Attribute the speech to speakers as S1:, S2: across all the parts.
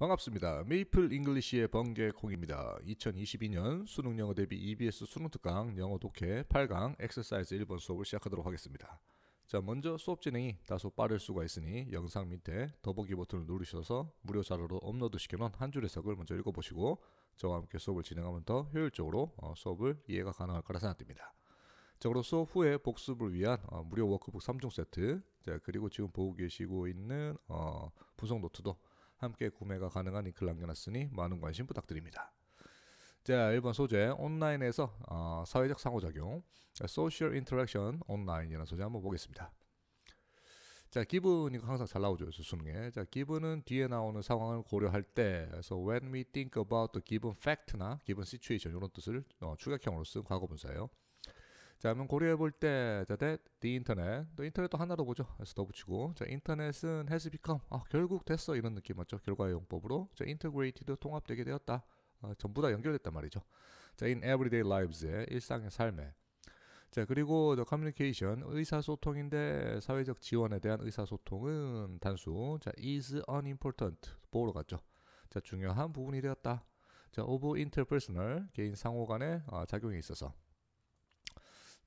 S1: 반갑습니다. 메이플 잉글리시의 번개콩입니다. 2022년 수능 영어 대비 EBS 수능 특강 영어 독해 8강 엑서사이즈 1번 수업을 시작하도록 하겠습니다. 자, 먼저 수업 진행이 다소 빠를 수가 있으니 영상 밑에 더보기 버튼을 누르셔서 무료 자료로 업로드 시켜놓은 한 줄 해석을 먼저 읽어보시고 저와 함께 수업을 진행하면 더 효율적으로 어, 수업을 이해가 가능할 거라 생각됩니다. 자, 그럼 수업 후에 복습을 위한 어, 무료 워크북 3종 세트, 자, 그리고 지금 보고 계시고 있는 어, 분석 노트도 함께 구매가 가능한 링크를 남겨놨으니 많은 관심 부탁드립니다. 자, 1번 소재 온라인에서 어, 사회적 상호작용 (social interaction online)이라는 소재 한번 보겠습니다. 자, 기분이 항상 잘 나오죠 수능에. 자, 기분은 뒤에 나오는 상황을 고려할 때, 그래서 when we think about the given fact나 given situation 이런 뜻을 어, 추격형으로 쓴 과거분사예요. 자, 한번 고려해 볼 때, 자, that, the internet. 또 인터넷도 하나로 보죠. 그서더 붙이고. 자, 인터넷은 has become. 아, 결국 됐어. 이런 느낌 맞죠? 결과의 용법으로. 자, integrated 통합되게 되었다. 아, 전부 다 연결됐단 말이죠. 자, in everyday lives의 일상의 삶에. 자, 그리고 the communication. 의사소통인데 사회적 지원에 대한 의사소통은 단수. 자, is unimportant. 보호로 갔죠. 자, 중요한 부분이 되었다. 자, of interpersonal. 개인 상호 간의 아, 작용에 있어서.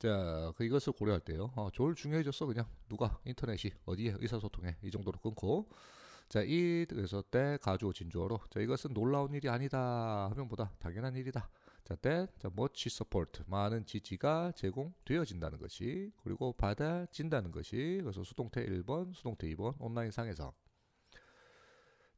S1: 자, 그 이것을 고려할 때요. 어, 졸 중요해졌어 그냥 누가 인터넷이 어디에 의사소통에 이 정도로 끊고 자, 이 그래서 때 가주 진주어로 자 이것은 놀라운 일이 아니다 하면보다 당연한 일이다. 자, 때 자, much support 많은 지지가 제공되어진다는 것이 그리고 받아진다는 것이 그래서 수동태 1번, 수동태 2번 온라인 상에서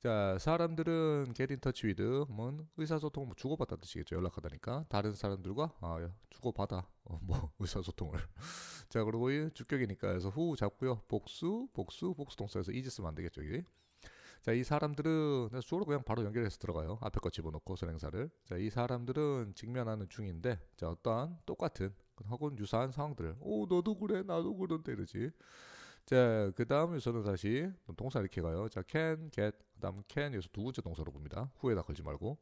S1: 자, 사람들은 게린 터치 위드 뭐 의사소통 뭐 주고받다 뜻이겠죠. 연락하다니까 다른 사람들과 아, 주고받아 어, 뭐 의사소통을. 자, 그리고 이 주격이니까 해서 후 잡고요. 복수, 복수, 복수 동사에서 이지 쓰면 안 되겠죠, 이게. 자, 이 사람들은 주로 그냥 바로 연결해서 들어가요. 앞에 거 집어넣고 선행사를. 자, 이 사람들은 직면하는 중인데, 자, 어떠한 똑같은 혹은 유사한 상황들을, 오, 너도 그래, 나도 그런데 이러지. 자, 그 다음에 저는 다시 동사 이렇게 가요. 자, can, get, 그 다음 can 여기서 두 번째 동사로 봅니다. 후에다 걸지 말고.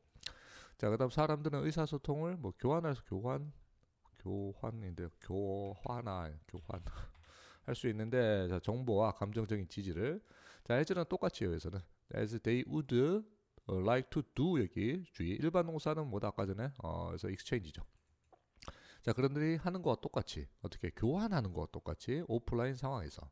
S1: 자, 그 다음 사람들은 의사소통을 뭐 교환해서 교환, 교환인데요. 교환아, 교환. 할 수 있는데, 자, 정보와 감정적인 지지를. 자, as는 똑같이요, 여기서는. as they would 어, like to do 여기 주의. 일반 동사는 뭐다? 아까 전에, 어, 그래서 exchange죠. 자, 그런들이 하는 것과 똑같이, 어떻게 교환하는 것과 똑같이 오프라인 상황에서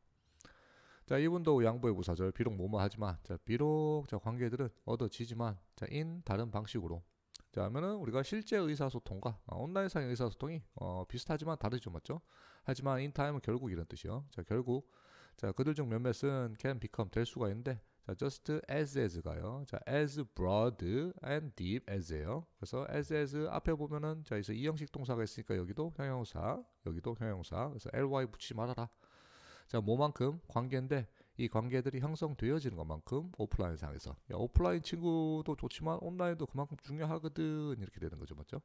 S1: 자, 이분도 양보의 부사절 비록 뭐뭐 하지만 자, 비록 자, 관계들은 얻어지지만 자, 인 다른 방식으로 자, 하면은 우리가 실제 의사소통과 어, 온라인상의 의사소통이 어, 비슷하지만 다르죠, 맞죠? 하지만 인타임은 결국 이런 뜻이요. 자, 결국 자, 그들 중 몇몇은 can become 될 수가 있는데 자, just as as가요. 자, as broad and deep as예요. 그래서 as as 앞에 보면은 자, 이제 이형식 동사가 있으니까 여기도 형용사, 여기도 형용사. 그래서 ly 붙이지 말아라. 자, 뭐만큼 관계인데 이 관계들이 형성되어지는 것만큼 오프라인 상에서 야, 오프라인 친구도 좋지만 온라인도 그만큼 중요하거든 이렇게 되는 거죠, 맞죠?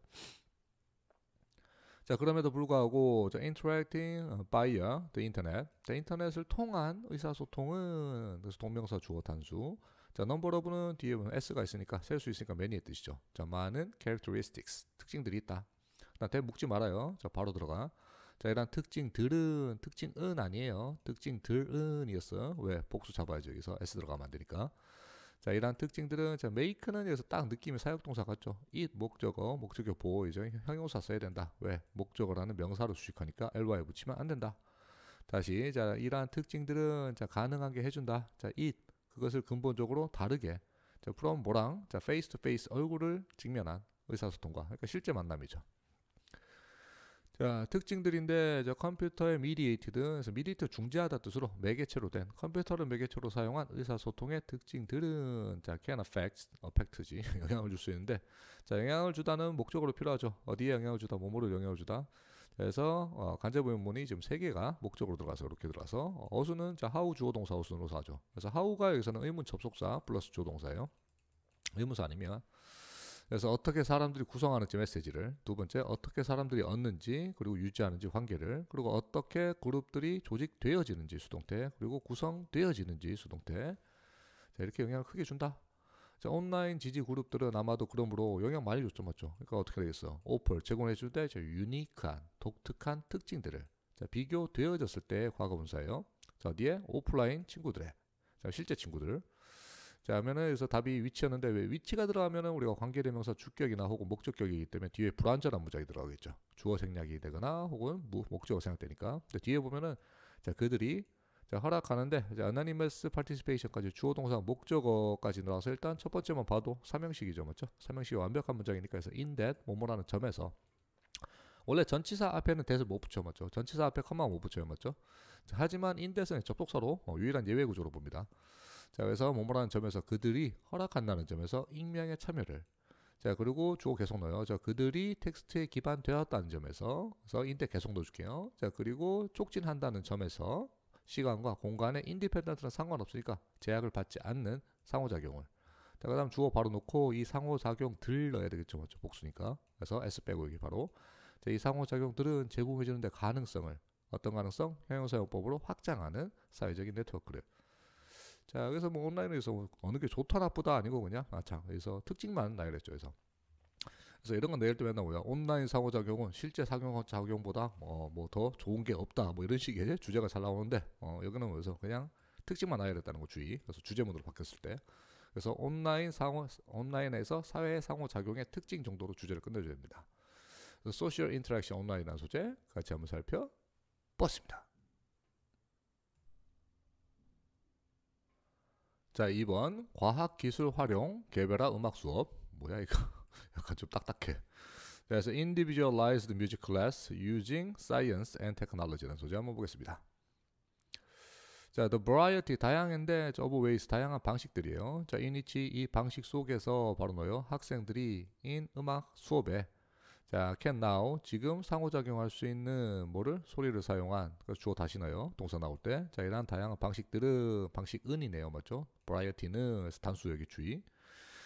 S1: 자 그럼에도 불구하고 저 interacting by 어, the internet, 자, 인터넷을 통한 의사소통은 그래서 동명사 주어 단수. 자 number of는 뒤에 보면 s가 있으니까 셀 수 있으니까 many의 뜻이죠. 자 많은 characteristics 특징들이 있다. 나대 묵지 말아요. 자 바로 들어가. 자, 일단 특징들은, 특징은 아니에요. 특징들은이었어. 요 왜? 복수 잡아야죠. 여기서 S 들어가면 안 되니까. 자, 이러한 특징들은 자, make는 여기서 딱 느낌이 사역동사 같죠. it 목적어, 목적어 보호이죠. 형용사 써야 된다. 왜? 목적어라는 명사로 수식하니까 ly 붙이면 안 된다. 다시 자, 이러한 특징들은 자, 가능한게해 준다. 자, it 그것을 근본적으로 다르게 자, from 뭐랑 자, face to face 얼굴을 직면한 의사소통과 그러니까 실제 만남이죠. 자, 특징들인데 저 컴퓨터의 미디에이티드, 그래서 미디에이터 중재하다 뜻으로 매개체로 된 컴퓨터를 매개체로 사용한 의사소통의 특징들은 자, can affect, affect지 영향을 줄 수 있는데 자, 영향을 주다는 목적으로 필요하죠. 어디에 영향을 주다, 몸으로 영향을 주다. 그래서 어, 간접의문이 지금 세 개가 목적으로 들어가서 이렇게 들어가서 어, 어수는 자, how 주어동사 어순으로 사죠. 그래서 how가 여기서는 의문 접속사 플러스 주어동사예요. 의문사 아니면 그래서 어떻게 사람들이 구성하는지 메시지를 두 번째 어떻게 사람들이 얻는지 그리고 유지하는지 관계를 그리고 어떻게 그룹들이 조직되어지는지 수동태 그리고 구성되어지는지 수동태 자, 이렇게 영향을 크게 준다. 자, 온라인 지지 그룹들은 아마도 그러므로 영향 많이 줬죠, 맞죠? 그러니까 어떻게 되겠어? 오플 제공해 줄때 유니크한 독특한 특징들을 자, 비교되어졌을 때 과거 분사예요. 자, 어디에 오프라인 친구들의 자, 실제 친구들 자, 하면은 여기서 답이 위치였는데 왜 위치가 들어가면은 우리가 관계대명사 주격이나 혹은 목적격이기 때문에 뒤에 불완전한 문장이 들어가겠죠. 주어 생략이 되거나 혹은 무, 목적어 생략되니까. 뒤에 보면은 자, 그들이 자, 허락하는데 자, anonymous participation까지 주어 동사 목적어까지 넣어서 일단 첫 번째만 봐도 삼형식이죠. 맞죠? 삼형식이 완벽한 문장이니까 해서 in that 뭐뭐라는 점에서 원래 전치사 앞에는 대서 못 붙여 맞죠? 전치사 앞에 컴마 못 붙여요 맞죠? 자, 하지만 in that은 접속사로 어, 유일한 예외 구조로 봅니다. 자, 그래서 뭐뭐라는 점에서 그들이 허락한다는 점에서 익명의 참여를 자, 그리고 주어 계속 넣어요. 자, 그들이 텍스트에 기반되었다는 점에서 그래서 인데 계속 넣어줄게요. 자, 그리고 촉진한다는 점에서 시간과 공간의 인디펜던트는 상관없으니까 제약을 받지 않는 상호작용을 자, 그 다음 주어 바로 놓고 이 상호작용들 넣어야 되겠죠. 맞죠? 복수니까. 그래서 S 빼고 여기 바로. 자, 이 상호작용들은 제공해주는데 가능성을 어떤 가능성? 형용사용법으로 확장하는 사회적인 네트워크를 자, 그래서 뭐 온라인에서 어느 게 좋다 나쁘다 아니고 그냥 아참 그래서 특징만 나열했죠. 그래서 그래서 이런 건 내일 또 맨날 뭐야 온라인 상호작용은 실제 상용작용보다 어, 뭐, 뭐 더 좋은 게 없다 뭐 이런 식의 주제가 잘 나오는데 어, 여기는 그래서 그냥 특징만 나열했다는 거 주의 그래서 주제문으로 바뀌었을 때 그래서 온라인 상호 온라인에서 사회 상호작용의 특징 정도로 주제를 끝내줘야 됩니다. 소셜 인터랙션 온라인이 소재 같이 한번 살펴봤습니다. 자, 2번 과학기술 활용 개별화 음악 수업. 뭐야 이거? 약간 좀 딱딱해. 그래서 Individualized Music Class Using Science and Technology라는 소재 한번 보겠습니다. 자, the variety 다양한데 of ways 다양한 방식들이에요. 자, 이니치 이 방식 속에서 바로 뭐요? 학생들이 인 음악 수업에 자, can now 지금 상호작용할 수 있는 뭐를 소리를 사용한 그 주어 다시 넣어요. 동사 나올 때. 자, 이러한 다양한 방식들은 방식은이네요. 맞죠? variety는 단수 여기 주의.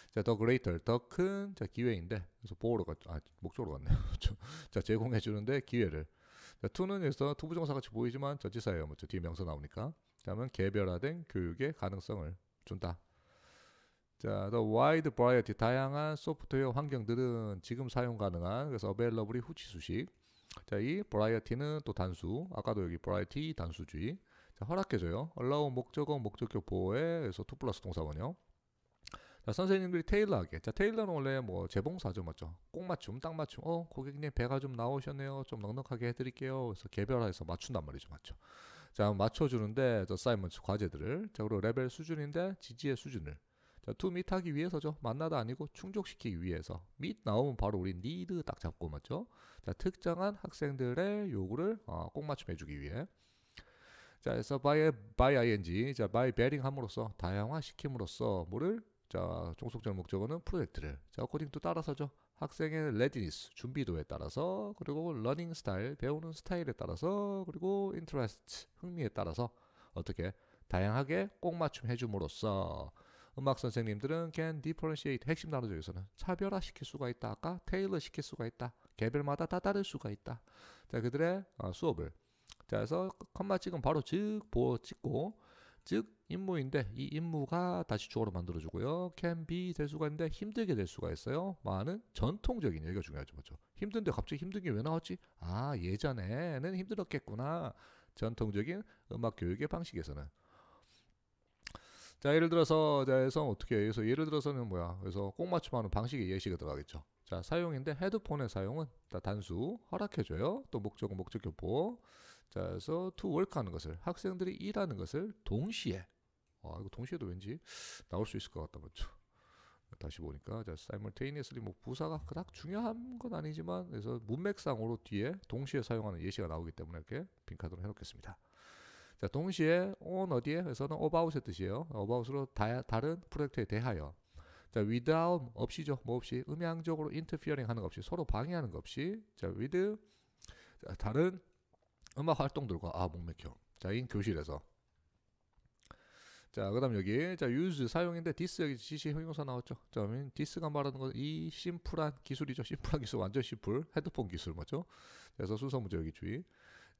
S1: 자, 더 greater, 더큰 자, 기회인데. 그래서 보호로 갔 아, 목적으로 갔네요. 자, 제공해 주는데 기회를. 자, to는 여기서 투부정사 같이 보이지만 전치사예요. 맞죠? 뒤에 명사 나오니까. 그다음은 개별화된 교육의 가능성을 준다. 자, the wide variety 다양한 소프트웨어 환경들은 지금 사용 가능한 그래서 available이 후치 수식. 자, 이 variety는 또 단수. 아까도 여기 variety 단수주의. 자, 허락해줘요. allow 목적어 목적격 보호에 그래서 투 플러스 동사원요. 자, 선생님들이 테일러하게. 자, 테일러는 원래 뭐 재봉사죠, 맞죠? 꼭 맞춤, 딱 맞춤. 어, 고객님 배가 좀 나오셨네요. 좀 넉넉하게 해드릴게요. 그래서 개별화해서 맞춘단 말이죠, 맞죠? 자, 맞춰주는데 저 사이먼스 과제들을. 자, 그리고 레벨 수준인데 지지의 수준을. 자, 투 o m 하기 위해서죠. 만나다 아니고 충족시키기 위해서. m e 나오면 바로 우리 니드 딱 잡고 맞죠? 자, 특정한 학생들의 요구를 어, 꼭 맞춤해 주기 위해. 자, 그래서 by, by ing, 자, by bearing 함으로써 다양화시킴으로써 뭐를 자, 종속적 목적어는 프로젝트를. 자, 코딩도 따라서죠. 학생의 레디니스, 준비도에 따라서, 그리고 러닝 스타일, 배우는 스타일에 따라서, 그리고 인트레스트, 흥미에 따라서 어떻게 다양하게 꼭 맞춤 해줌으로써 음악 선생님들은 can differentiate 핵심 단어 중에서는 차별화 시킬 수가 있다. 아까 테일러 시킬 수가 있다. 개별마다 다 다를 수가 있다. 자, 그들의 어, 수업을 자, 그래서 컴마 찍은 바로 즉 보어 찍고 즉 임무인데 이 임무가 다시 주어로 만들어주고요. can be 될 수가 있는데 힘들게 될 수가 있어요. 많은 전통적인 얘기가 중요하죠. 그죠 힘든데 갑자기 힘든 게 왜 나왔지? 아 예전에는 힘들었겠구나. 전통적인 음악 교육의 방식에서는 자, 예를 들어서, 자에서 어떻게, 해서 예를 들어서는 뭐야. 그래서 꼭 맞춤하는 방식의 예시가 들어가겠죠. 자, 사용인데 헤드폰의 사용은 자, 단수 허락해줘요. 또 목적은 목적 교포. 자, 그래서 to work 하는 것을, 학생들이 일하는 것을 동시에, 아, 이거 동시에도 왠지 나올 수 있을 것 같다, 그죠 다시 보니까 자, simultaneously 뭐 부사가 그닥 중요한 건 아니지만 그래서 문맥상으로 뒤에 동시에 사용하는 예시가 나오기 때문에 이렇게 빈카드로 해놓겠습니다. 자, 동시에 on 어디에? 에서는 about의 뜻이에요. about으로 다, 른 프로젝트에 대하여. 자, without 없이죠. 뭐 없이 음향적으로 interfering 하는 것 없이 서로 방해하는 것 없이 자, with 자, 다른 음악 활동들과 아, 목맥혀. 자, 인 교실에서 자, 그다음 여기 자 use 사용인데 this 여기 지시 형용사 나왔죠. 자, this가 말하는 건이 심플한 기술이죠. 심플한 기술, 완전 심플 헤드폰 기술 맞죠? 그래서 수서 문제 여기 주의.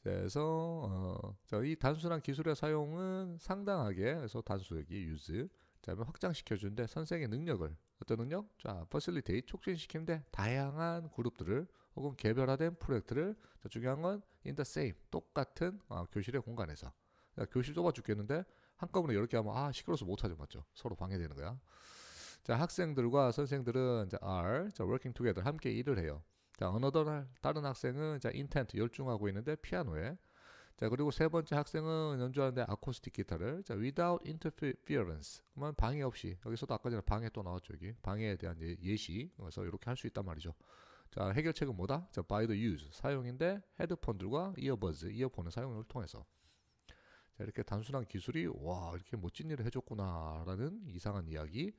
S1: 그래서 어, 자, 이 단순한 기술의 사용은 상당하게 그래서 단순하게 유즈 그다음 확장시켜 주는데 선생의 능력을 어떤 능력? 자, 퍼실리테이 촉진시킨는데 다양한 그룹들을 혹은 개별화된 프로젝트를 자, 중요한 건인 n 세임 똑같은 어, 교실의 공간에서 야, 교실 좁아 죽겠는데 한꺼번에 이렇게 하면 아 시끄러워서 못 찾아 맞죠? 서로 방해되는 거야. 자 학생들과 선생들은 자제 are 자 working together 함께 일을 해요. 자, 그러니까 어느덧 날 다른 학생은 자, 인텐트 열중하고 있는데 피아노에 자, 그리고 세 번째 학생은 연주하는데 아코스틱 기타를 자, without interference. 그러면 방해 없이 여기서도 아까 전에 방해 또 나왔죠, 여기. 방해에 대한 예, 예시. 그래서 이렇게 할 수 있단 말이죠. 자, 해결책은 뭐다? 자, by the use. 사용인데 헤드폰들과 이어버즈, 이어폰의 사용을 통해서 자, 이렇게 단순한 기술이 와 이렇게 멋진 일을 해줬구나라는 이상한 이야기.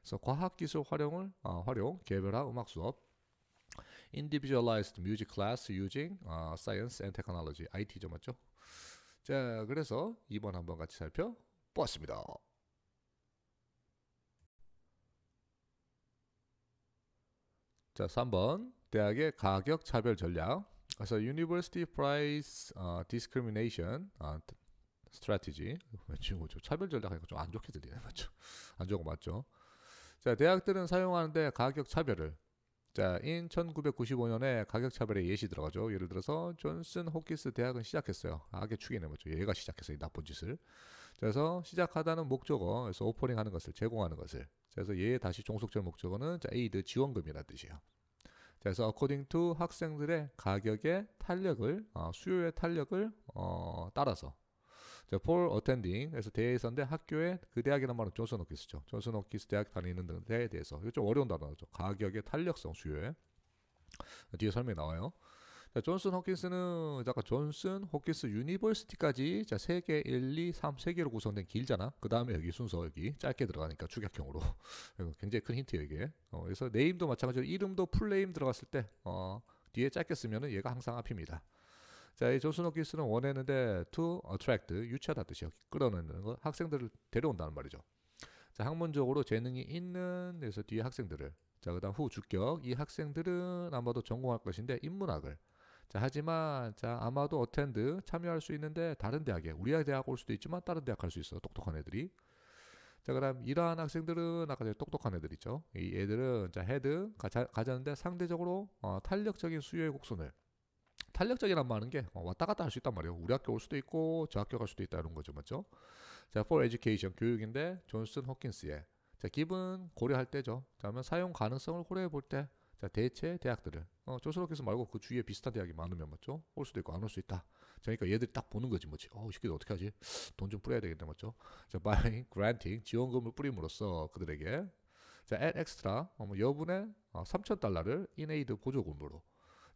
S1: 그래서 과학 기술 활용을 아, 활용 개별화 음악 수업 individualized music class using uh, science and technology. IT죠, 맞죠? 자, 그래서 2번 한번 같이 살펴보았습니다. 자, 3번 대학의 가격 차별 전략. 그래서 University Price uh, Discrimination uh, Strategy. 지뭐 차별 전략하니까 좀안 좋게 들리네, 맞죠? 안 좋은 거 맞죠? 자, 대학들은 사용하는데 가격 차별을 자인 1995년에 가격차별의 예시 들어가죠. 예를 들어서 존슨 호키스 대학은 시작했어요. 악의 축이 내맞죠 얘가 시작했어요. 나쁜 짓을. 자, 그래서 시작하다는 목적어, 그래서 오퍼링하는 것을 제공하는 것을. 자, 그래서 얘 다시 종속적 목적어는 자, 에이드 지원금이라는 뜻이에요. 자, 그래서 according to 학생들의 가격의 탄력을 어, 수요의 탄력을 어, 따라서 폴어 r 딩에서 대해서인데 학교에 그 대학이란 말로 존슨 호키스죠. 존슨 호키스 대학 다니는 데에 대해서 이거 좀 어려운 단어죠. 가격의 탄력성 수요에 뒤에 설명이 나와요. 자, 존슨 호킨스는 잠깐 존슨 호킨스 유니버시티까지 자, 세계 1, 2, 3, 세계로 구성된 길잖아. 그 다음에 여기 순서 여기 짧게 들어가니까 축약형으로. 굉장히 큰 힌트예요, 이게. 어, 그래서 네임도 마찬가지로 이름도 풀네임 들어갔을 때, 어, 뒤에 짧게 쓰면은 얘가 항상 앞입니다. 자, 이 조선어 킨스는 원했는데 to attract 유치하다 뜻이요. 끌어내는 거 학생들을 데려온다는 말이죠. 자, 학문적으로 재능이 있는 그래서 뒤에 학생들을 자, 그다음 후 주격 이 학생들은 아마도 전공할 것인데 인문학을 자, 하지만 자, 아마도 어텐드 참여할 수 있는데 다른 대학에 우리 대학 올 수도 있지만 다른 대학 갈 수 있어. 똑똑한 애들이. 자, 그다음 이러한 학생들은 아까 전에 똑똑한 애들 이죠이 애들은 자, 헤드 가, 가자는데 상대적으로 어, 탄력적인 수요의 곡선을 탄력적이란 말 하는 게 어, 왔다 갔다 할 수 있단 말이에요. 우리 학교 올 수도 있고 저 학교 갈 수도 있다 이런 거죠, 맞죠? 자, for education 교육인데 존슨 호킨스의 자 기분 고려할 때죠. 자면 사용 가능성을 고려해 볼 때, 자 대체 대학들을 어, 존슨 호킨스 말고 그 주위에 비슷한 대학이 많으면 맞죠? 올 수도 있고 안 올 수 있다. 자, 그러니까 얘들이 딱 보는 거지 뭐지. 어, 이새 어떻게 하지? 돈 좀 뿌려야 되겠다, 맞죠? 자, by granting 지원금을 뿌림으로써 그들에게 자, at extra 어, 뭐 여분의 어, 3천 달러를 in aid 보조금으로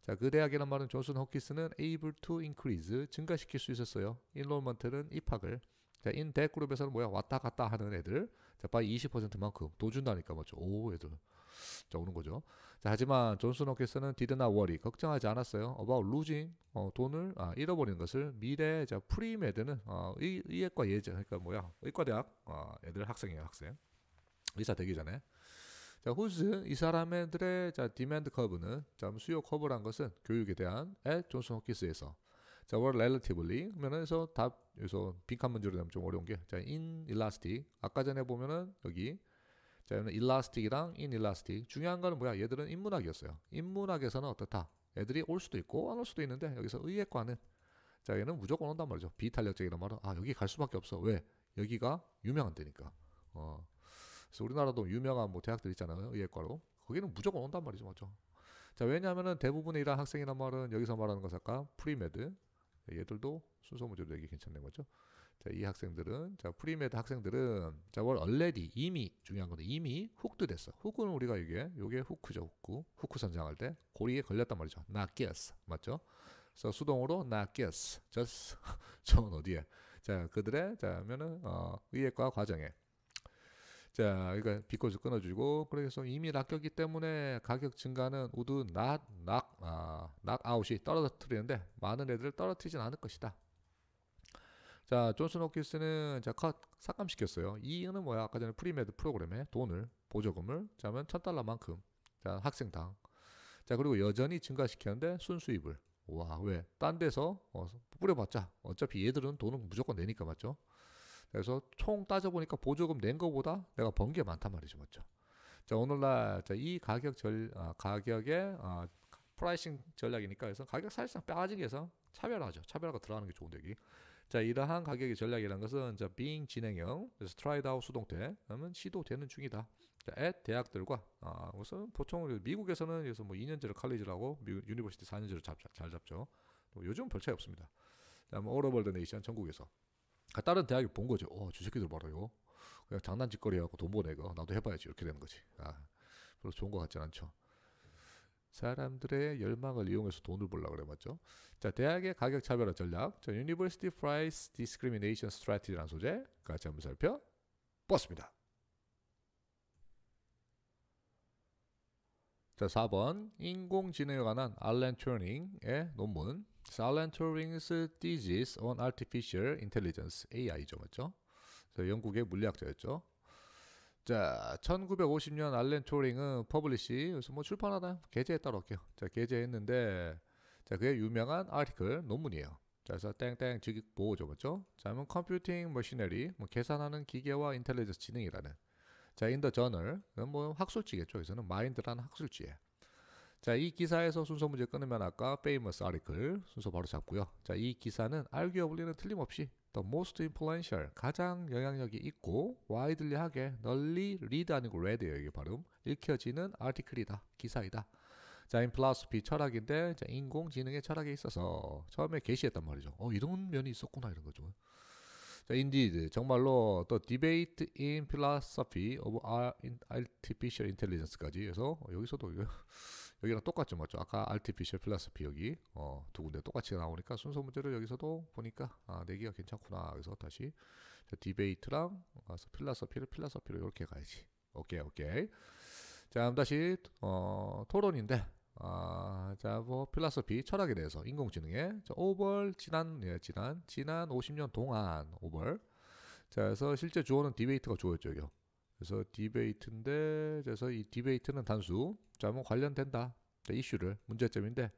S1: 자, 그 대학이란 말은 존슨 호키스는 able to increase, 증가시킬 수 있었어요. 인 n r o l 는 입학을. 자, 인 n 그룹에서는 뭐야? 왔다 갔다 하는 애들. 자, 빠 20%만큼 도 준다니까 맞죠? 오, 애들. 자, 오는 거죠. 자, 하지만 존슨 호키스는 did not worry, 걱정하지 않았어요. about losing, 어, 돈을, 아, 잃어버리는 것을 미래, 자, 프리메드는, 어, 이, 이학과 예제, 그러니까 뭐야? 의과대학, 어, 애들 학생이에요, 학생. 의사 되기 전에. 자, w h 이 사람들의 자, 디맨드 커브는 자, 수요 커브란 것은 교육에 대한 at 존슨 호키스에서 자, were relatively 그러면 여기서 답 여기서 빈칸 문제로 되면 좀 어려운 게 자, in elastic 아까 전에 보면은 여기 자, 여기는 elastic이랑 in elastic 중요한 거는 뭐야? 얘들은 인문학이었어요. 인문학에서는 어떻다? 애들이 올 수도 있고 안 올 수도 있는데 여기서 의예과는 자, 얘는 무조건 온단 말이죠. 비탄력적이란 말은 아, 여기 갈 수밖에 없어. 왜? 여기가 유명한 데니까. 어, 그래서 우리나라도 유명한 뭐 대학들 있잖아요. 의예과로. 거기는 무조건 온단 말이죠. 맞죠? 자, 왜냐하면은 대부분의 이런 학생이란 말은 여기서 말하는 것 아까 프리메드 얘들도 순서 문제로 되게 괜찮네 거죠. 자, 이 학생들은 자, 프리메드 학생들은 자, 월 얼레디 이미 중요한 건데 이미 훅도 됐어. 훅은 우리가 이게 요게 후크죠, 후크. 후크 선장할 때 고리에 걸렸단 말이죠. not g 맞죠? 그래서 수동으로 not g u e 저 어디에? 자, 그들의 자면은 어, 의예과 과정에 자, 그러니까 비꼬주 끊어주고 그래서 이미 낚였기 때문에 가격 증가는 우드 낙낙 아, 낙아웃이 떨어뜨리는데 많은 애들을 떨어뜨리진 않을 것이다. 자, 존슨 호킨스는 자, 컷 삭감시켰어요. 이는 뭐야? 아까 전에 프리메드 프로그램에 돈을 보조금을 자면 1달러만큼 자, 학생당. 자, 그리고 여전히 증가시켰는데 순수입을 와, 왜? 딴 데서 어, 뿌려봤자 어차피 얘들은 돈은 무조건 내니까 맞죠? 그래서 총 따져보니까 보조금 낸 거보다 내가 번 게 많단 말이죠. 맞죠? 자, 오늘날 자, 이 가격 절, 어, 가격의 어, 아, 프라이싱 전략이니까 그래서 가격 사실상 빠지게 해서 차별화죠. 차별화가 들어가는 게 좋은데, 기 자, 이러한 가격의 전략이라는 것은 자, 빙 진행형, 그래서 tried o 수동태, 그러면 시도되는 중이다. 자, 앱 대학들과 아, 우선 보통 미국에서는 그래서 뭐 2년제로 칼리지라고 유니버시티 4년제로 잡, 잘 잡죠. 뭐 요즘 별 차이 없습니다. 다음 오러벌드 네이션 전국에서 아, 다른 대학을 본 거죠. 어, 저 새끼들 말아요. 그냥 장난짓거리하고 돈 보내고 나도 해봐야지 이렇게 되는 거지. 아, 별로 좋은 것 같진 않죠. 사람들의 열망을 이용해서 돈을 벌라 그래 맞죠? 자 대학의 가격 차별화 전략, 자 University Price Discrimination Strategy라는 소재 같이 한번 살펴봤습니다. 자 4번 인공지능에 관한 알렌 튜닝의 논문 Silent Turing's Thesis on Artificial Intelligence AI죠, 맞죠? 영국의 물리학자였죠. 자, 1950년 알렌 토링은 퍼블리시, 그래서 뭐 출판하다 게재했다고 할게요. 자, 게재했는데, 자, 그의 유명한 아티클 논문이에요. 자, 그래서 땡땡 지 보호죠, 맞죠? 자, 그러면 컴퓨팅 머신너리, 뭐 계산하는 기계와 인텔리전스 지능이라는. 자, 인더 저널, 뭐 학술지겠죠. 여기서는 마인드라는 학술지에. 자, 이 기사에서 순서 문제 끊으면 아까 famous article 순서 바로 잡고요. 자, 이 기사는 알기와 분리는 틀림없이 the most influential 가장 영향력이 있고 와이들리하게 널리 read 아니고 read예요 이게 발음 읽혀지는 article이다 기사이다. 자, in philosophy 철학인데 자, 인공지능의 철학에 있어서 처음에 게시했단 말이죠. 어, 이런 면이 있었구나 이런 거죠. 자, indeed 정말로 또 debate in philosophy of artificial intelligence까지 해서 여기서도 이거 여기랑 똑같죠 맞죠 아까 artificial 플러스 p 여기 어, 두 군데 똑같이 나오니까 순서 문제를 여기서도 보니까 아 내기가 괜찮구나 그래서 다시 디베이트랑 가서 필라서피를 필라서피로 이렇게 가야지 오케이 오케이 자 그럼 다시 어, 토론인데 아, 자, 뭐, 필라서피, 철학에 대해서, 인공지능의, 자, 오벌, 지난, 예, 지난, 지난 50년 동안, 오벌. 자, 그래서 실제 주어는 디베이트가 주어였죠, 여기요. 그래서 디베이트인데 그래서 이 디베이트는 단수 자 뭐 관련된다 자, 이슈를 문제점인데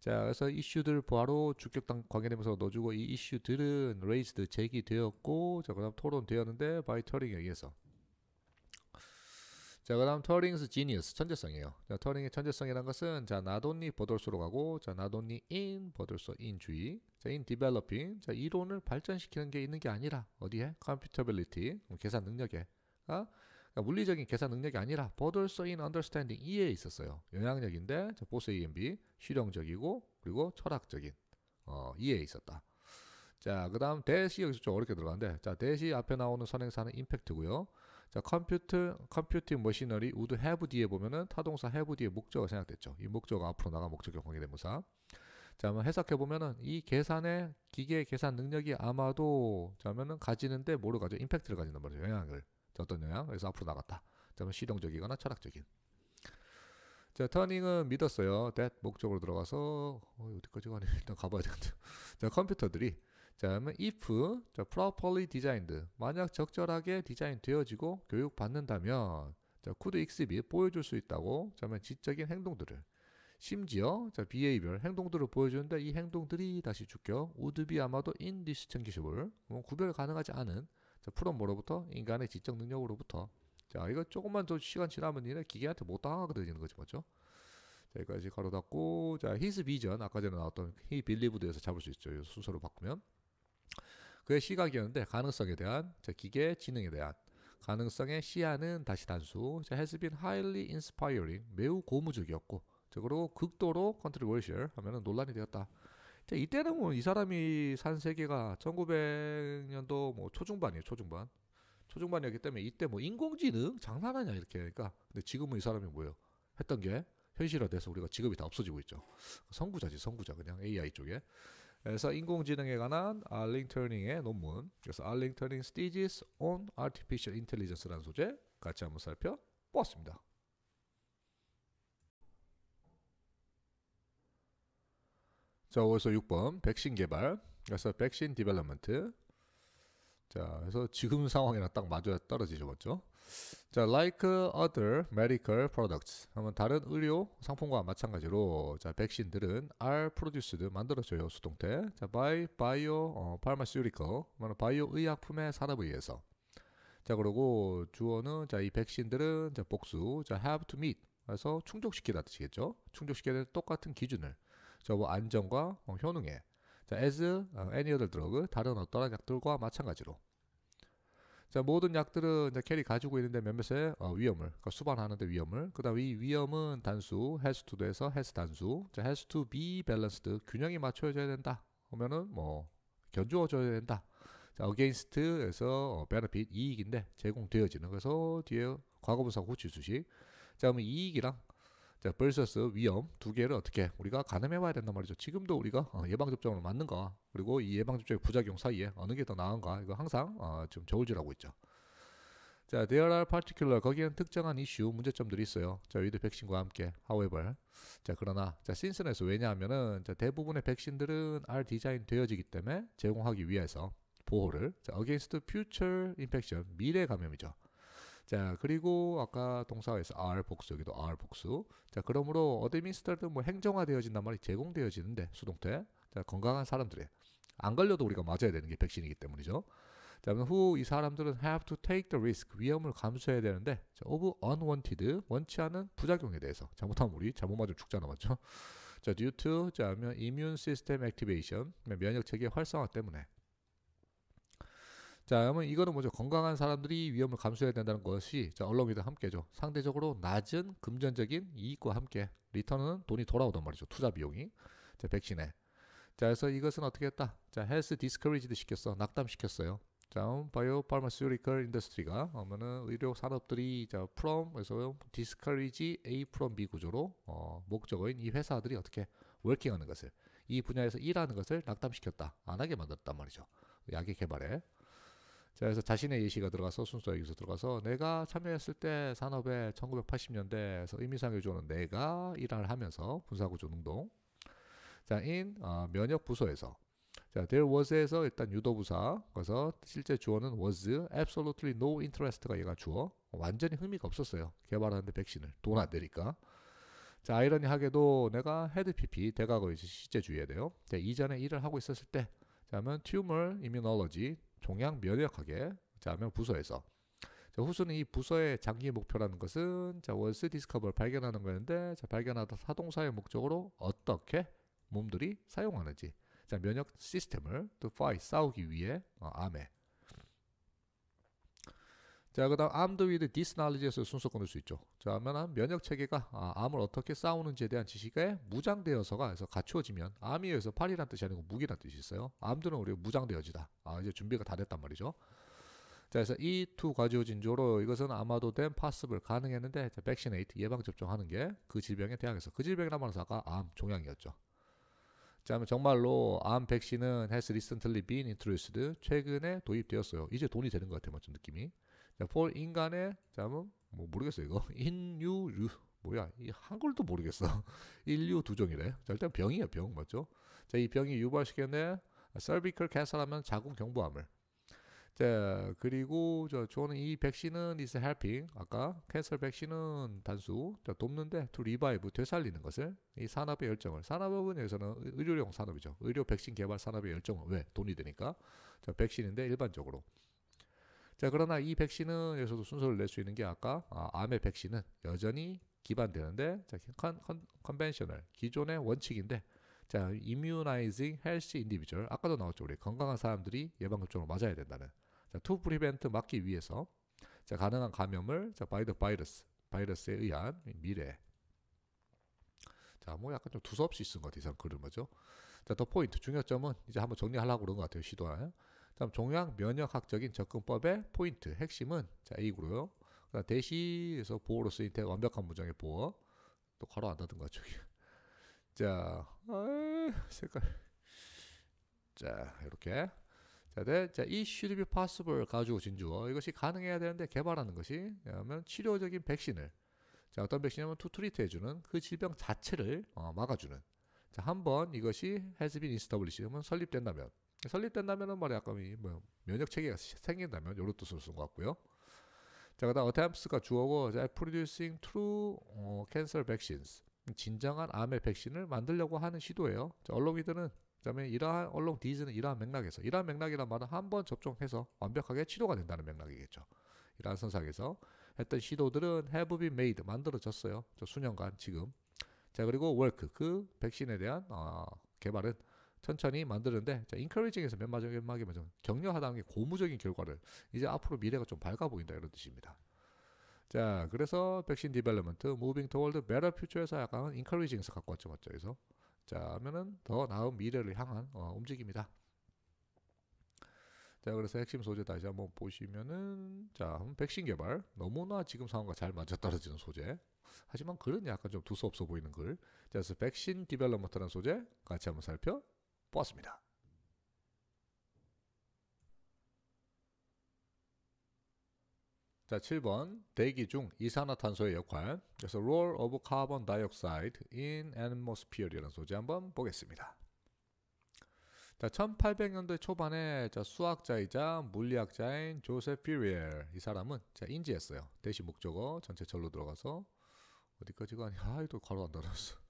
S1: 자 그래서 이슈들 바로 주격당 관계되면서 넣어주고 이 이슈들은 레이즈드 제기되었고 자 그다음 토론되었는데 바이 터링에 의해서 자 그다음 터링스 지니어스 천재성이에요 자 터링의 천재성이란 것은 자 나돈니 버돌소로 가고 자 나돈니 인 버돌소 인주의 자인 디벨로핑 자 이론을 발전시키는 게 있는 게 아니라 어디에 컴퓨터빌리티 계산 능력에 어? 그러니까 물리적인 계산 능력이 아니라 b 들서인 언더스탠딩 r s 에 있었어요. 영향력인데 저 보스 EMB 실용적이고 그리고 철학적인 어, 이에 있었다. 자, 그 다음 대시 여기서 좀 어렵게 들어가는데 자, 대시 앞에 나오는 선행사는 임팩트고요. 자, 컴퓨터, 컴퓨팅 머신너리 우드 해 a v 뒤에 보면은 타동사 해 a v e 뒤에 목적을 생각됐죠. 이 목적은 앞으로 나가 목적격 관계대명사. 자, 한번 해석해 보면은 이 계산의 기계의 계산 능력이 아마도 자면은 가지는데 뭐를 가져? 임팩트를 가지는 말이죠. 영향을. 어떤 영향에서 앞으로 나갔다. 점은 실용적이거나 철학적인. 자, 터닝은 믿었어요. t 목적으로 들어가서 어, 디까지 가네. 일단 가봐야 되겠죠. 자, 컴퓨터들이 자, 그러면 if 자, properly designed 만약 적절하게 디자인 되어지고 교육 받는다면 자, could exhibit 보여줄 수 있다고 자면 지적인 행동들을 심지어 자, behavior 행동들을 보여주는데 이 행동들이 다시 주격 would be 아마도 indistinguishable 뭐 구별 가능하지 않은 자, 풀은 뭐로부터? 인간의 지적 능력으로부터. 자, 이거 조금만 더 시간 지나면 얘네 기계한테 못 당하게 되는 거지, 뭐죠? 자, 여기까지 가로 닫고, 자, his vision, 아까 전에 나왔던 he believed에서 잡을 수 있죠. 이 순서로 바꾸면. 그의 시각이었는데, 가능성에 대한, 자, 기계 지능에 대한, 가능성의 시야는 다시 단수, 자, has been highly inspiring, 매우 고무적이었고, 적으로 극도로 controversial 하면은 논란이 되었다. 이때는 뭐 이 사람이 산 세계가 1900년도 뭐 초중반이에요, 초중반. 초중반이었기 때문에 이때 뭐 인공지능 장난하냐 이렇게 하니까 근데 지금은 이 사람이 뭐예요? 했던 게 현실화돼서 우리가 직업이 다 없어지고 있죠. 선구자지, 선구자 그냥 AI 쪽에. 그래서 인공지능에 관한 알링 터닝의 논문. 그래서 알링 터닝 스티지스 온 아티피셜 인텔리전스라는 소재 같이 한번 살펴보았습니다. 자, 그래서 6번 백신 개발. 그래서 백신 디벨롭먼트. 자, 그래서 지금 상황이랑 딱 맞아 떨어지죠, 맞죠? 그렇죠? 자, like other medical products. 하면 다른 의료 상품과 마찬가지로 자, 백신들은 are produced 만들어져요, 수동태. 자, by bio 어, pharmaceutical. 바이오 의약품의 산업에 의해서. 자, 그리고 주어는 자, 이 백신들은 자, 복수. 자, have to meet. 그래서 충족시키다 뜻이겠죠? 충족시켜야 될 똑같은 기준을 저뭐 안전과 어, 효능에 자, as 어, any other drug 다른 어떠한 약들과 마찬가지로 자, 모든 약들은 이제 캐리 가지고 있는데 몇몇의 어, 위험을, 그러니까 수반하는데 위험을. 그 다음 이 위험은 단수, has to 돼서 has 단수. 자, has to be balanced. 균형이 맞춰져야 된다. 그러면은 뭐, 견주어져야 된다. 자, against에서 어, benefit, 이익인데 제공되어지는. 그래서 뒤에 과거분사 고치수식. 자, 그러면 이익이랑 자, 벌서스 위험 두 개를 어떻게 우리가 가늠해 봐야 된단 말이죠. 지금도 우리가 어, 예방접종을 맞는가 그리고 이 예방접종의 부작용 사이에 어느 게 더 나은가 이거 항상 어, 지금 저울질하고 있죠. 자, there are particular 거기에는 특정한 이슈 문제점들이 있어요. 자, 위드 백신과 함께 however. 자, 그러나 자, 신선에서 왜냐하면은 자, 대부분의 백신들은 R 디자인 되어지기 때문에 제공하기 위해서 보호를 자, against future infection 미래 감염이죠. 자, 그리고 아까 동사에서 R 복수, 여기도 R 복수. 자, 그러므로 어드민스터도 뭐 행정화되어진단 말이 제공되어지는데, 수동태. 자, 건강한 사람들의. 안 걸려도 우리가 맞아야 되는 게 백신이기 때문이죠. 자, w h 후, 이 사람들은 have to take the risk 위험을 감수해야 되는데 자, of unwanted 원치 않은 부작용에 대해서 잘못하면 우리 잘못 맞으면 죽잖아 맞죠? 자, due to 자면 immune system activation 면역 체계 활성화 때문에 자, 그러면 이거는 뭐죠? 건강한 사람들이 위험을 감수해야 된다는 것이 자, 언론이도 함께죠. 상대적으로 낮은 금전적인 이익과 함께 리턴은 돈이 돌아오단 말이죠. 투자 비용이. 자, 백신에. 자, 그래서 이것은 어떻게 했다? 자, 헬스 디스커리지드 시켰어. 낙담시켰어요. 자, 바이오 파마스유리컬 인더스트리가 그러면은 의료 산업들이 자, 프롬 o 그래서 디스커리지 A from B 구조로 어, 목적어인 이 회사들이 어떻게 워킹하는 것을 이 분야에서 일하는 것을 낙담시켰다. 안 하게 만들었단 말이죠. 약의 개발에. 자, 그래서 자신의 예시가 들어가서 순서 여기서 들어가서 내가 참여했을 때 산업에 1980년대에서 의미상 요조는 내가 일을 하면서 분사구조 능동. 자, in 어, 면역 부서에서 자, there was에서 일단 유도부사. 그래서 실제 주어는 was, absolutely no interest가 얘가 주어. 완전히 흥미가 없었어요. 개발하는데 백신을 돈안 되니까. 자, 아이러니하게도 내가 헤드 PP 대가 이제 실제 주의해야 돼요. 자, 이전에 일을 하고 있었을 때. 자면 튜머 이뮤놀로지 종양 면역학회 자면 부서에서 자, 후수는 이 부서의 장기 목표라는 것은 자, 원스 디스커버를 발견하는 거였는데 자, 발견하다 사동사의 목적으로 어떻게 몸들이 사용하는지 자, 면역 시스템을 또 파이 싸우기 위해 어, 암에 자, 그 다음 armed with this knowledge에서 순서 끊을 수 있죠. 자, 그러면 면역 체계가 아, 암을 어떻게 싸우는지에 대한 지식에 무장되어서가 해서 갖추어지면 암이 의서 팔이란 뜻이 아니고 무기란 뜻이 있어요. 암들은 우리가 무장되어지다. 아, 이제 준비가 다 됐단 말이죠. 자, 그래서 이두가지 진조로 이것은 아마도 된 파스블 가능했는데 자, 백시네이트 예방 접종하는 게 그 질병에 대항해서 그 질병이란 말은 아까 암 종양이었죠. 자, 정말로 암 백신은 has recently been introduced 최근에 도입되었어요. 이제 돈이 되는 것 같아요, 좀 느낌이. for 인간의 잠은 뭐 모르겠어 이거 인유류 뭐야 이 한글도 모르겠어 인류 두 종이래 자 일단 병이야 병 맞죠 자 이 병이 유발시켰네 아, cervical cancer라면 자궁 경부암을 자 그리고 저 저는 이 백신은 is helping 아까 캔서 백신은 단수 자 돕는데 to revive 되살리는 것을 이 산업의 열정을 산업의 분야서는 의료용 산업이죠 의료 백신 개발 산업의 열정은 왜 돈이 되니까 자 백신인데 일반적으로 자, 그러나 이 백신은 여서도 순서를 낼 수 있는 게 아까 아, 암의 백신은 여전히 기반되는데 자, 컨, 컨, 컨벤셔널 기존의 원칙인데 자, immunizing healthy individual 아까도 나왔죠. 우리 건강한 사람들이 예방 접종을 맞아야 된다는. 자, to p r e 막기 위해서 자, 가능한 감염을 자, by the virus 바이러스에 의한 미래 자, 뭐 약간 좀 두서없이 쓴것 같아요. 이상 글을 뭐죠. 자, 더 포인트. 중요점은 이제 한번 정리하려고 그런 것 같아요. 시도하 다음 종양 면역학적인 접근법의 포인트 핵심은 자 이구로요. 그다음 대시에서 보호로 쓰인 태 완벽한 무장의 보호. 또 괄호 안 닫은 거저자 아유, 색깔. 자 이렇게. 자, 네, 자, 이 should be possible 가지고 진주어 이것이 가능해야 되는데 개발하는 것이 왜냐하면 치료적인 백신을 자 어떤 백신이냐면 투트리트 해주는 그 질병 자체를 어, 막아주는 자 한번 이것이 has been established 설립된다면 설립된다면은 말이야 아까 뭐 면역 체계가 생긴다면 요런 뜻으로 쓴것 같고요. 자, 그다음 attempts가 주어고 producing true 어, cancer vaccines 진정한 암의 백신을 만들려고 하는 시도예요. 자, 얼렁이들은 그다음에 이러한 얼렁 디즈는 이러한 맥락에서 이러한 맥락이란 말은 한 번 접종해서 완벽하게 치료가 된다는 맥락이겠죠. 이러한 선상에서 했던 시도들은 have been made 만들어졌어요. 저 수년간 지금 자 그리고 work 그 백신에 대한 어, 개발은 천천히 만드는데 자, encouraging에서 맨 마지막에, 맨마지 격려하다는 게 고무적인 결과를 이제 앞으로 미래가 좀 밝아 보인다 이런 뜻입니다. 자, 그래서 백신 디벨로먼트 moving toward better future에서 약간 encouraging에서 갖고 왔죠, 맞죠? 그래서 자, 하면은 더 나은 미래를 향한 어, 움직입니다 자, 그래서 핵심 소재 다시 한번 보시면은 자, 백신 개발 너무나 지금 상황과 잘 맞아떨어지는 소재. 하지만 글은 약간 좀 두서없어 보이는 글. 자, 그래서 백신 디벨로먼트라는 소재 같이 한번 살펴 뽑았습니다. 자, 7번 대기 중 이산화탄소의 역할. 그래서 role of carbon dioxide in a t m o s p h e r e 라는 소재 한번 보겠습니다. 자, 1800년대 초반에 자, 수학자이자 물리학자인 조셉 피리엘 이 사람은 자, 인지했어요. 대시 목적어 전체 절로 들어가서 어디까지 가냐? 아, 또 가로 안 달았어.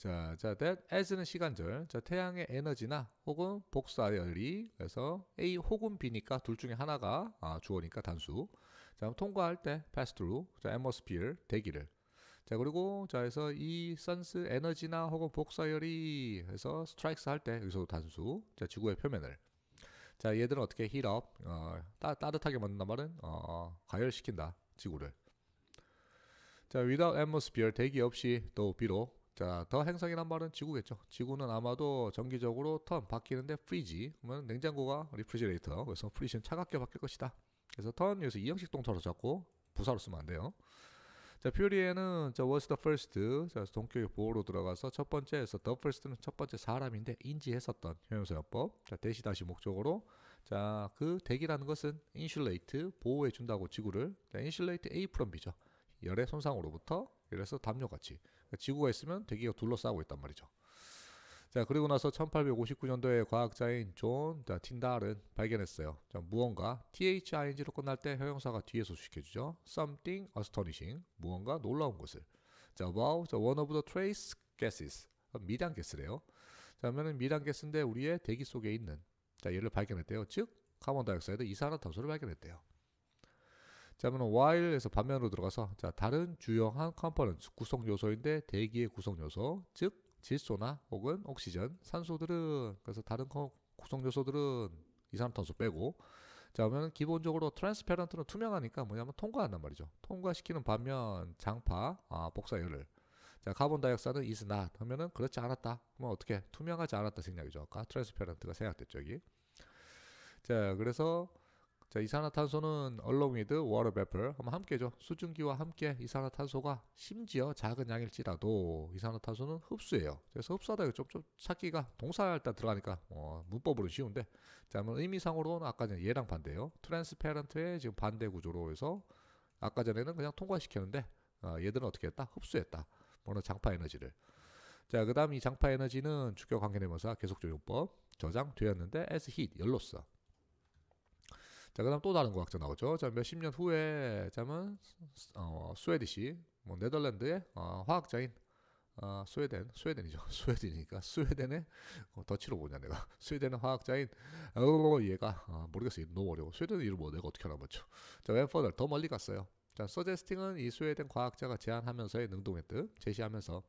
S1: 자, 자, that as는 시간절. 자, 태양의 에너지나 혹은 복사열이 그래서 A 혹은 B니까 둘 중에 하나가 아, 주어니까 단수. 자, 통과할 때 pass through. 자, atmosphere 대기를. 자, 그리고 자, 해서이 선스 에너지나 혹은 복사열이 해서 스트라이크스 할때 여기서도 단수. 자, 지구의 표면을. 자, 얘들은 어떻게 heat up 어, 따, 따뜻하게 만든단 말은 어, 가열시킨다. 지구를. 자, without atmosphere 대기 없이 또 비록 자, 더 행성이란 말은 지구겠죠. 지구는 아마도 정기적으로 턴 바뀌는데 프리지. 그러면 냉장고가 리프리지레이터. 그래서 프리지는 차갑게 바뀔 것이다. 그래서 턴 여기서 이형식 동사로 잡고 부사로 쓰면 안 돼요. 자, 퓨리에는 자, was the first. 자, 동격의 보호로 들어가서 첫 번째에서 the first는 첫 번째 사람인데 인지했었던 형용사요법. 자, 대시 다시 목적으로 자, 그 대기라는 것은 insulate 보호해 준다고 지구를. 자, insulate A from B죠. 열의 손상으로부터 이래서 담요같이 그러니까 지구가 있으면 대기가 둘러싸고 있단 말이죠. 자, 그리고 나서 1859년도에 과학자인 존 틴달은 발견했어요. 자, 무언가 THING로 끝날 때 형용사가 뒤에 소식해주죠. Something astonishing. 무언가 놀라운 것을. 자, wow. 자, one of the trace gases. 미량 가스래요. 자, 그러면 미량 가스인데 우리의 대기 속에 있는 자, 얘를 발견했대요. 즉, 카본다이옥사이드 이산화탄소를 발견했대요. 자면 while에서 반면으로 들어가서 자 다른 주요한 컴포넌트 구성 요소인데 대기의 구성 요소 즉 질소나 혹은 옥시전 산소들은 그래서 다른 구성 요소들은 이산화탄소 빼고 자 그러면 기본적으로 트랜스페런트는 투명하니까 뭐냐면 통과한단 말이죠 통과시키는 반면 장파 아, 복사열을 자 카본 다이옥사는 is not 하면은 그렇지 않았다 그러면 어떻게 투명하지 않았다 생략이죠 아까 트랜스페런트가 생략됐죠 여기 자 그래서 자, 이산화탄소는 얼렁 위드 워터 베플 한번 함께죠. 수증기와 함께 이산화탄소가 심지어 작은 양일지라도 이산화탄소는 흡수해요 그래서 흡수하다 가 좀, 좀 찾기가 동사 일단 들어가니까 어, 뭐 문법으로 쉬운데 자, 그 의미상으로는 아까 전에 얘랑 반대예요. 트랜스페런트의 지금 반대 구조로 해서 아까 전에는 그냥 통과시켰는데 어, 얘들은 어떻게 했다? 흡수했다. 뭐는 장파 에너지를. 자, 그 다음 이 장파 에너지는 주격 관계 내면서 계속적 용법 저장되었는데 as heat 열로써 자, 그 다음 또 다른 과학자 나오죠. 자, 몇십 년 후에, 자면, 어, 스웨디시, 뭐, 네덜란드의 어, 화학자인, 어, 스웨덴, 스웨덴이죠. 스웨덴이니까, 스웨덴의, 어, 더치로 보냐, 내가. 스웨덴의 화학자인, 어, 얘가, 어, 모르겠어요. 너무 어려워. 스웨덴 이름 뭐, 내가 어떻게 알아, 맞죠. 자, 웬퍼들, 더 멀리 갔어요. 자, 서제스팅은 이 스웨덴 과학자가 제안하면서의 능동했듯 제시하면서,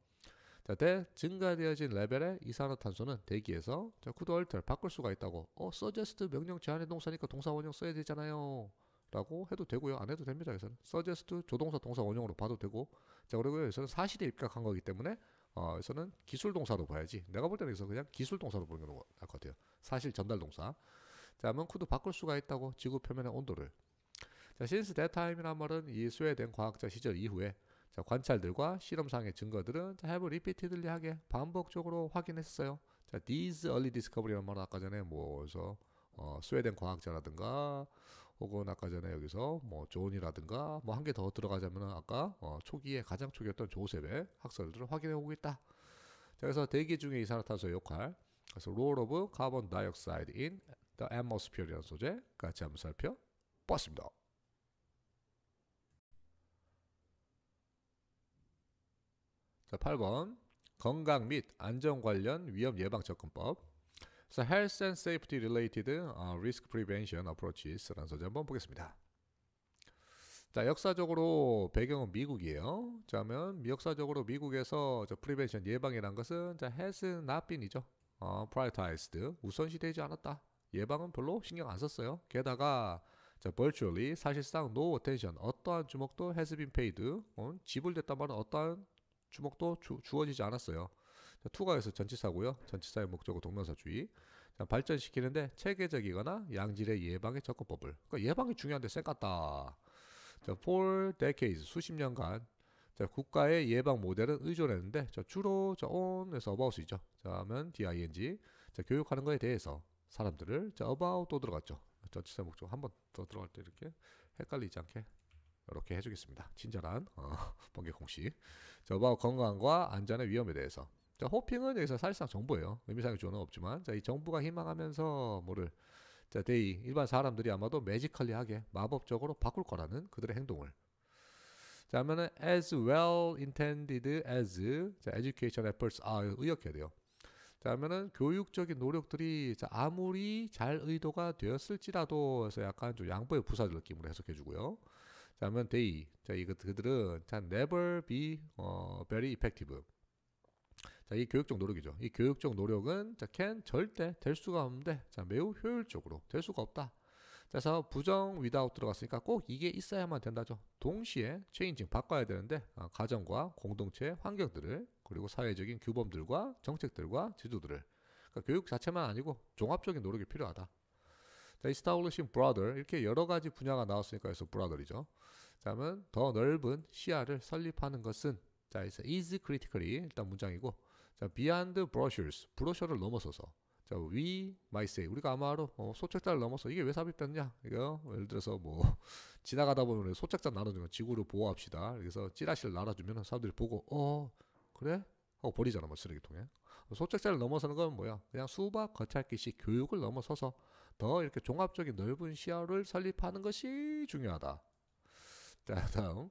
S1: 자, 때 증가되어진 레벨의 이산화탄소는 대기에서 자, 쿠드 얼트를 바꿀 수가 있다고. 어, 서제스트 명령 제한의 동사니까 동사 원형 써야 되잖아요. 라고 해도 되고요. 안 해도 됩니다. 여기서는 서제스트 조동사 동사 원형으로 봐도 되고. 자, 그리고 여기서는 사실에 입각한 거기 때문에 어, 여기서는 기술 동사로 봐야지. 내가 볼 때는 여기서 그냥 기술 동사로 보는 게 나을 것 같아요. 사실 전달 동사. 자, 하면 쿠드 바꿀 수가 있다고 지구 표면의 온도를. 자, since that time이란 말은 이 스웨덴 과학자 시절 이후에 자, 관찰들과 실험상의 증거들은 자, have r e p 하게 반복적으로 확인했어요. 자, these early d i s c o v e r y 라 말은 아까 전에 뭐서 어, 스웨덴 과학자라든가 혹은 아까 전에 여기서 뭐 존이라든가 뭐 한 개 더 들어가자면 아까 어, 초기에 가장 초기였던 조셉의 학설들을 확인해 오고 있다. 자, 그래서 대기 중에 이산화탄소의 역할 그래서 롤 오브 카본 다이옥사이드 인 the a t m o s p h e r e 라는 소재 같이 한번 살펴봤습니다. 자, 8번 건강 및 안전 관련 위험 예방 접근법. 그래 Health and Safety Related 어, Risk Prevention Approaches라는 소재 한번 보겠습니다. 자, 역사적으로 배경은 미국이에요. 자면 역사적으로 미국에서 저 프리벤션 예방이란 것은 자, has not been이죠. 어, prioritized 우선시되지 않았다. 예방은 별로 신경 안 썼어요. 게다가 자, virtually 사실상 no attention 어떠한 주목도 has been paid 어, 지불됐단 말은 어떠한 주목도 주, 어지지 않았어요. 자, 투과에서 전치사고요. 전치사의 목적은 동명사 주의. 자, 발전시키는데 체계적이거나 양질의 예방의 접근법을. 그러니까 예방이 중요한데 쌩 같다. 자, for decades 수십 년간 자, 국가의 예방 모델은 의존했는데 자, 주로 자, on에서 about이죠. 자, 하면 ding. 자, 교육하는 거에 대해서 사람들을 자, about 또 들어갔죠. 전치사 목적 한번더 들어갈 때 이렇게 헷갈리지 않게 이렇게 해주겠습니다. 친절한 어, 번개 공식. 저바 건강과 안전의 위험에 대해서. 자, 호핑은 여기서 사실상 정보예요. 의미상의 조언은 없지만, 자, 이 정부가 희망하면서 뭐를, 자, 데이, 일반 사람들이 아마도 매지컬리하게 마법적으로 바꿀 거라는 그들의 행동을. 자, 하면은 as well intended as, 자, education efforts are 의역해야 돼요. 자, 하면은 교육적인 노력들이 자, 아무리 잘 의도가 되었을지라도 해서 약간 좀 양보의 부사 느낌으로 해석해 주고요. 그러면 they. 자, 이거 그들은 자, never be 어, very effective. 자, 이 교육적 노력이죠. 이 교육적 노력은 자, can 절대 될 수가 없는데 자, 매우 효율적으로 될 수가 없다. 자, 그래서 부정 without 들어갔으니까 꼭 이게 있어야만 된다죠. 동시에 changing 바꿔야 되는데 어, 가정과 공동체 환경들을 그리고 사회적인 규범들과 정책들과 제도들을 그러니까 교육 자체만 아니고 종합적인 노력이 필요하다. 자, 이스타블리싱 브라더 이렇게 여러 가지 분야가 나왔으니까 그래서 브라더이죠. 다음은 더 넓은 시야를 설립하는 것은 자, 그래서 is critically 일단 문장이고 자, beyond brochures 브로셔를 넘어서서 자, we might say 우리가 아마로 어, 소책자를 넘어서 이게 왜 삽입됐냐? 이거 예를 들어서 뭐 지나가다 보면 소책자 나눠주면 지구를 보호합시다. 그래서 찌라시를 날아주면 사람들이 보고 어 그래? 하고 버리잖아 뭐 쓰레기통에 소책자를 넘어서는 건 뭐야? 그냥 수박 거찰기식 교육을 넘어서서 더 이렇게 종합적인 넓은 시야를 설립하는 것이 중요하다. 자, 다음.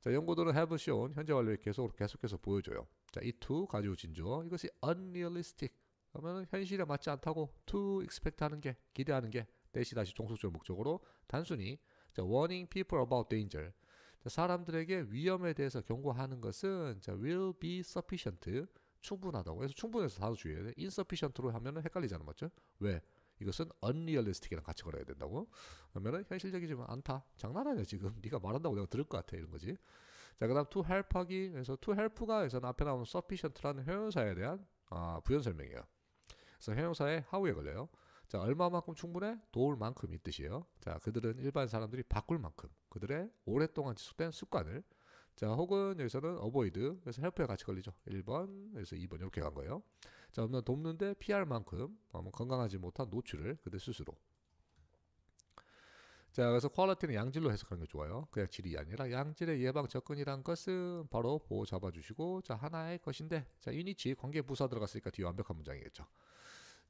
S1: 자, 연구들은 have shown 현재 완료에 계속 계속해서 보여줘요. 자, 이 to 가지고 진주 이것이 unrealistic. 그러면 현실에 맞지 않다고 to expect 하는 게 기대하는 게 대신 다시 종속적 목적으로 단순히 자, warning people about danger. 자, 사람들에게 위험에 대해서 경고하는 것은 자, will be sufficient 충분하다고 해서 충분해서 다 주의해. insufficient로 하면 헷갈리잖아, 맞죠? 왜? 이것은 unrealistic이라는 가칭을 해야 된다고. 그러면은 현실적이지만 않다. 장난 아니야 지금. 네가 말한다고 내가 들을 것 같아 이런 거지. 자 그다음 to help하기 그래서 to help가 해서 앞에 나온는 sufficient라는 회원사에 대한 아, 부연 설명이에요. 그래서 회원사의 how에 걸려요. 자 얼마만큼 충분해? 도울 만큼 이 뜻이에요. 자 그들은 일반 사람들이 바꿀 만큼 그들의 오랫동안 지속된 습관을 자 혹은 여기서는 어보이드 그래서 헬프에 같이 걸리죠 1번 그래서 2번 이렇게 간 거예요 점점 돕는데 피할 만큼 어, 뭐 건강하지 못한 노출을 그대 스스로. 자, 그래서 퀄리티는 양질로 해석하는 게 좋아요. 그냥 질이 아니라 양질의 예방 접근이란 것은 바로 보호 잡아주시고, 자, 하나의 것인데, 자, 유니치 관계 부사 들어갔으니까 뒤에 완벽한 문장이겠죠.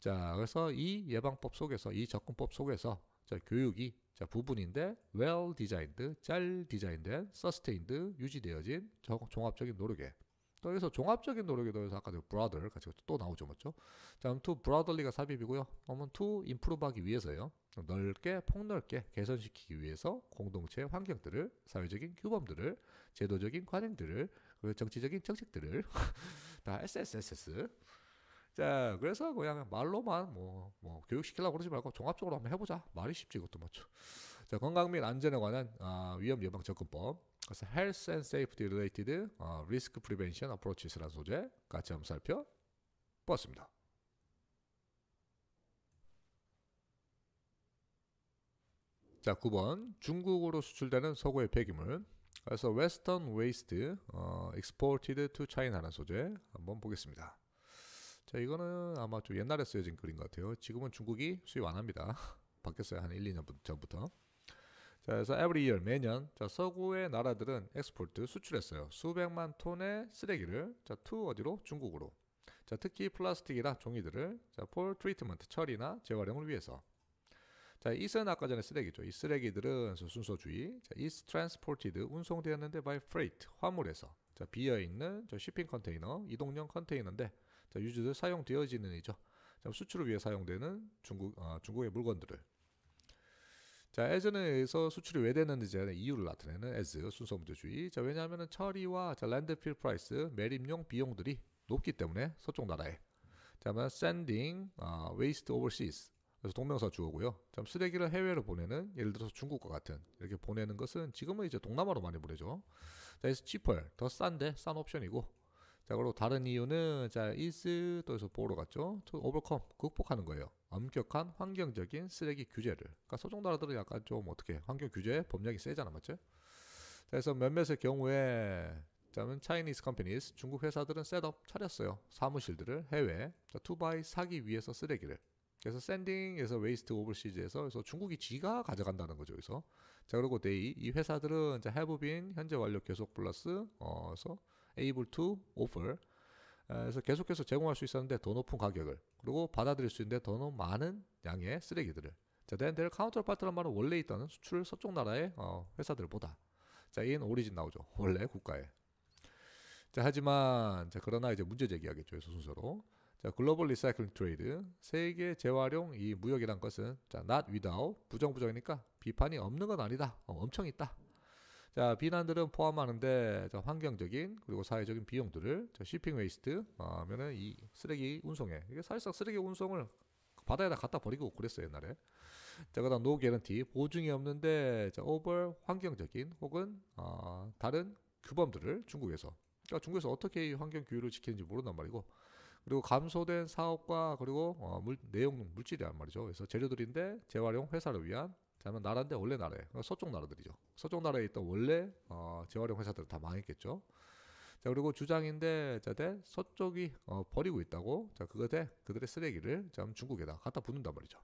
S1: 자, 그래서 이 예방법 속에서, 이 접근법 속에서, 자, 교육이 자, 부분인데 well designed, 잘 디자인된, sustained, 유지되어진 종합적인 노력에 또 여기서 종합적인 노력이 더해서 아까 브라더 그 같이 또 나오죠 맞죠? 자 그럼 to b r o 가 삽입이고요. 그러면 to i m p 하기 위해서요. 넓게 폭넓게 개선시키기 위해서 공동체 환경들을 사회적인 규범들을 제도적인 관행들을 그리고 정치적인 정책들을 다 SSSS 자 그래서 그냥 말로만 뭐뭐 뭐 교육시키려고 그러지 말고 종합적으로 한번 해보자 말이 쉽지 이것도 맞죠. 자, 건강 및 안전에 관한 아, 위험 예방 접근법. 그래서 Health and Safety Related 어, Risk Prevention Approaches라는 소재 같이 한번 살펴보았습니다. 자, 9번 중국으로 수출되는 서구의 폐기물. 그래서 Western Waste 어, Exported to China라는 소재 한번 보겠습니다. 자, 이거는 아마 좀 옛날에 쓰여진 글인 것 같아요. 지금은 중국이 수입 안 합니다. 바뀌었어요. 한 1, 2년 전부터. 자, 그래서 every year 매년 자, 서구의 나라들은 엑스포트 수출했어요. 수백만 톤의 쓰레기를 자, t 어디로 중국으로. 자, 특히 플라스틱이나 종이들을 자, for t r e 처리나 재활용을 위해서. 자, 이스 아까 전에 쓰레기죠. 이 쓰레기들은 순서주의. 자, is transported 운송되었는데 by freight 화물에서. 자, 비어 있는 저 쇼핑 컨테이너, 이동용 컨테이너인데 자, 유저들 사용되어지는 이죠. 자, 수출을 위해 사용되는 중국 어, 중국의 물건들을 자, as는 에서 수출이 왜 됐는지 이유를 나타내는 에 s 순서문제주의. 자, 왜냐하면 처리와 자, 랜드필 프라이스, 매립용 비용들이 높기 때문에 서쪽 나라에. 자, 면 sending, 어, waste overseas. 그래서 동명사 주어고요. 자, 쓰레기를 해외로 보내는 예를 들어서 중국과 같은 이렇게 보내는 것은 지금은 이제 동남아로 많이 보내죠. 자, is cheaper 더 싼데 싼 옵션이고. 자, 그리고 다른 이유는 자 is 또해서 보러 갔죠. to overcome 극복하는 거예요. 엄격한 환경적인 쓰레기 규제를. 그러니까 소정 나라들은 약간 좀 어떻게 환경 규제 법령이 세잖아, 맞죠? 그래서 몇몇의 경우에 자면 차이니스 컴퍼니스 중국 회사들은 셋업 차렸어요. 사무실들을 해외 투바이 사기 위해서 쓰레기를. 그래서 샌딩에서 웨이스트 오버시즈에서 그래서 중국이 지가 가져간다는 거죠. 그래서 자 그리고 데이 이 회사들은 이제 해부빈 현재 완료 계속 플러스 어서 able to offer 그래서 계속해서 제공할 수 있었는데 더 높은 가격을 그리고 받아들일 수 있는데 더 많은 양의 쓰레기들을 자, 덴델 카운터파트란 말은 원래 있던 수출 서쪽 나라의 어, 회사들보다 자, 인 오리진 나오죠. 원래 국가에. 자, 하지만 자, 그러나 이제 문제 제기하겠죠. 그래서 순서로. 자, 글로벌 리사이클링 트레이드, 세계 재활용 이 무역이란 것은 자, not without 부정부정이니까 비판이 없는 건 아니다. 어, 엄청 있다. 자, 비난들은 포함하는데 환경적인 그리고 사회적인 비용들을 시핑 웨이스트 어, 하면은 이 쓰레기 운송에 이게 사실상 쓰레기 운송을 바다에다 갖다 버리고 그랬어요 옛날에 자 그다음 노 개런티 보증이 없는데 자, 오버 환경적인 혹은 어, 다른 규범들을 중국에서 그러니까 중국에서 어떻게 이 환경 규율을 지키는지 모른단 말이고 그리고 감소된 사업과 그리고 어, 물, 내용 물질이란 말이죠 그래서 재료들인데 재활용 회사를 위한 그다음 나라인데 원래 나라예요. 어, 서쪽 나라들이죠. 서쪽 나라에 있던 원래 어, 재활용 회사들은 다 망했겠죠. 자 그리고 주장인데 자대 서쪽이 어, 버리고 있다고 자 그것에 그들의 쓰레기를 자 중국에다 갖다 붓는단 말이죠.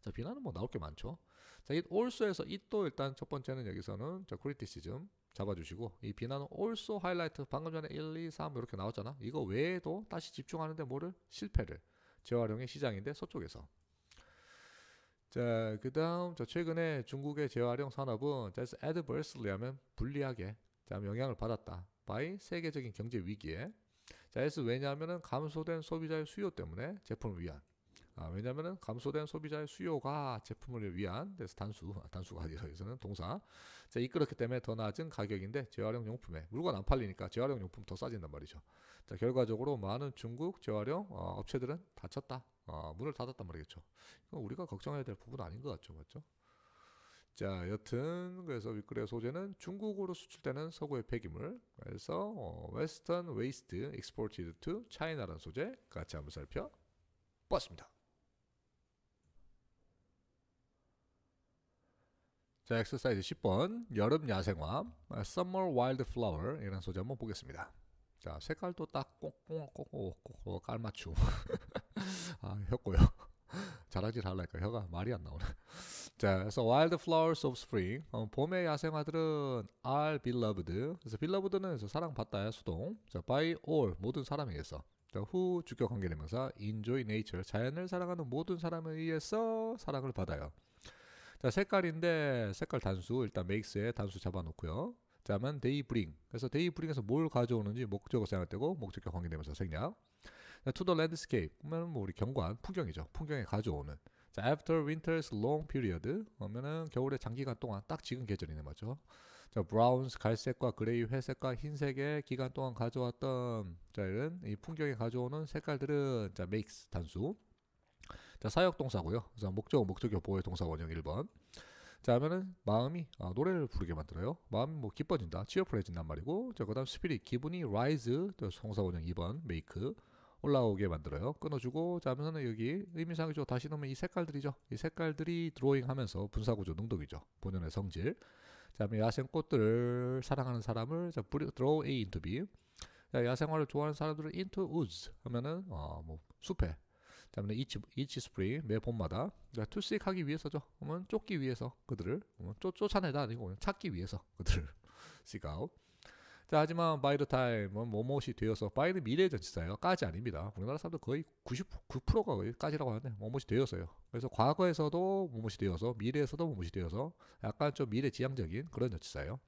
S1: 자 비난은 뭐 나올 게 많죠. 자이 also에서 이 또 일단 첫 번째는 여기서는 자 criticism 잡아주시고 이 비난은 also highlight 방금 전에 1, 2, 3 이렇게 나왔잖아. 이거 외에도 다시 집중하는데 뭐를 실패를 재활용의 시장인데 서쪽에서 자, 그 다음, 자, 최근에 중국의 재활용 산업은 자, adversely 하면 불리하게 자, 영향을 받았다. by 세계적인 경제 위기에. 자, S 왜냐하면 감소된 소비자의 수요 때문에 제품을 위한. 아, 왜냐하면 감소된 소비자의 수요가 제품을 위한 그래서 단수 아, 단수가 여기서는 동사 자, 이끌었기 때문에 더 낮은 가격인데 재활용 용품에 물건 안 팔리니까 재활용 용품 더 싸진단 말이죠. 자 결과적으로 많은 중국 재활용 어, 업체들은 닫혔다 어, 문을 닫았단 말이겠죠. 이건 우리가 걱정해야 될 부분 아닌 것 같죠, 맞죠? 자, 여튼 그래서 윗글의 소재는 중국으로 수출되는 서구의 폐기물. 그래서 어, Western Waste Exported to China라는 소재 같이 한번 살펴봤습니다. 자, 엑서사이즈 10번 여름 야생화 아, Summer Wildflower 이런 소재 한번 보겠습니다. 자, 색깔도 딱 꼭꼭꼭꼭 깔맞춤 아, 혔고요. 자라질 할라니까 혀가 말이 안 나오네. 자, 그래서 Wild Flowers of Spring 어, 봄의 야생화들은 are beloved 그래서 beloved는 사랑받다의 수동 자, by all 모든 사람에게서 자, who 주격 관계대명사 enjoy nature 자연을 사랑하는 모든 사람에 의해서 사랑을 받아요. 자, 색깔인데 색깔 단수 일단 makes에 단수 잡아놓고요. 자면 데이 브링. 그래서 데이 브링에서 뭘 가져오는지 목적을 생각되고 목적과 관계되면서 생략. 자, to the landscape. 그러면 뭐 우리 경관, 풍경이죠. 풍경에 가져오는. 자, after winter's long period. 그러면은 겨울의 장기간 동안 딱 지금 계절이네 맞죠? 자, 브라운스 갈색과 그레이 회색과 흰색의 기간 동안 가져왔던 자 이런 이 풍경에 가져오는 색깔들은 자 makes 단수. 자, 사역 동사고요. 그래서 목적어, 목적격, 보호의 동사 원형 1번. 자, 하면은 마음이 아, 노래를 부르게 만들어요. 마음이 뭐 기뻐진다, 치어풀해진단 말이고, 자, 그다음 스피릿 기분이 라이즈 e 또 동사 원형 2번 메이크 올라오게 만들어요. 끊어주고, 자, 하면은 여기 의미상이죠. 다시 넣으면 이 색깔들이죠. 이 색깔들이 드로잉하면서 분사구조 능동이죠. 본연의 성질. 자, 야생 꽃들을 사랑하는 사람을 자, draw A into B. 야, 야생화를 좋아하는 사람들을 into woods 하면은 어, 뭐 숲에 다음에 이치 이치 스프리 매 봄마다 그러니까 투식하기 위해서죠. 그러면 쫓기 위해서 그들을 쫓 쫓아내다 아니고 찾기 위해서 그들을 seek out. 자, 하지만 by the time은 뭐뭇이 되어서 by는 미래 전치사예요. 까지 아닙니다. 우리나라 사람들 거의 99%가 거의 까지라고 하는데 뭐뭇이 되어서요. 그래서 과거에서도 뭐뭇이 되어서 미래에서도 뭐뭇이 되어서 약간 좀 미래 지향적인 그런 전치사예요.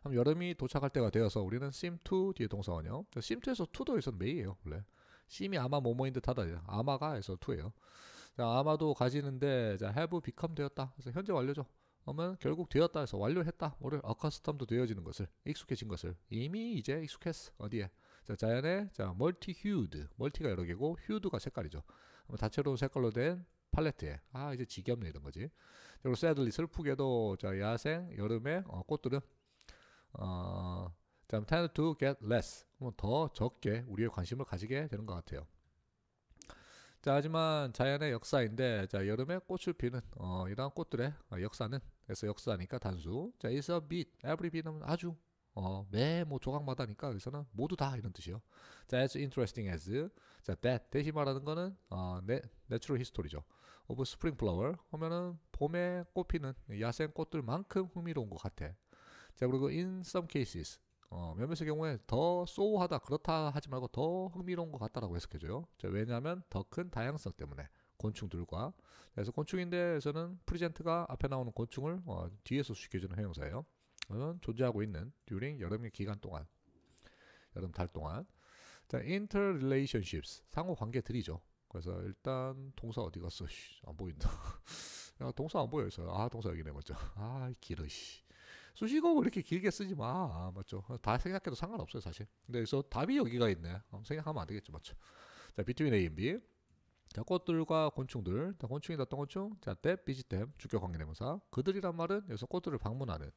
S1: 그럼 여름이 도착할 때가 되어서 우리는 s e m to 뒤에 동사원요. s e m to에서 to도 있어 may예요 원래. 심이 아마 모모인 듯하다. 아마가 해서 투예요. 자, 아마도 가지는데 자, have become 되었다. 그래서 현재 완료죠. 그러면 결국 되었다 해서 완료했다. 뭐를 어커스텀도 되어지는 것을 익숙해진 것을 이미 이제 익숙했어. 어디에? 자, 자연의 자, 멀티 휴드. 멀티가 여러 개고 휴드가 색깔이죠. 다채로운 색깔로 된 팔레트에 아 이제 지겹네 이런 거지. 그리고 새들이 슬프게도 자 야생 여름에 어, 꽃들은 어 자, tend to get less. 뭐 더 적게 우리의 관심을 가지게 되는 것 같아요. 자, 하지만 자연의 역사인데, 자, 여름에 꽃을 피는, 어, 이러한 꽃들의 어, 역사는, 그래서 역사니까 단수. 자, is a bit. every bit은 아주, 어, 매, 뭐, 조각마다니까, 여기서는 모두 다 이런 뜻이요. 자, as interesting as. 자, that. 대신 말하는 거는, 어, 네, natural history죠. of spring flower. 하면은, 봄에 꽃피는 야생 꽃들만큼 흥미로운 것 같아. 자, 그리고 in some cases. 어, 몇몇의 경우에 더소우하다 그렇다 하지 말고 더 흥미로운 것 같다라고 해석해줘요. 왜냐하면 더 큰 다양성 때문에 곤충들과 그래서 곤충인데에서는 프리젠트가 앞에 나오는 곤충을 어, 뒤에서 시켜주는 형용사예요. 그러면 존재하고 있는 during 여름의 기간 동안 여름 달 동안 자 interrelationships 상호 관계들이죠. 그래서 일단 동사 어디 갔어? 안 보인다. 야, 동사 안 보여 있어요. 아 동사 여기네 먼저. 아 길어 씨. 수식어 그렇게 길게 쓰지 마. 맞죠? 다 생각해도 상관없어요, 사실. 근데 그래서 답이 여기가 있네. 어, 생각하면 안 되겠죠, 맞죠? 자, between A and B. 자, 꽃들과 곤충들. 자, 곤충이다, 똥곤충. 자, 뎁, 비지댐, 주격 관계대명사. 그들이란 말은 여기서 꽃들을 방문하는.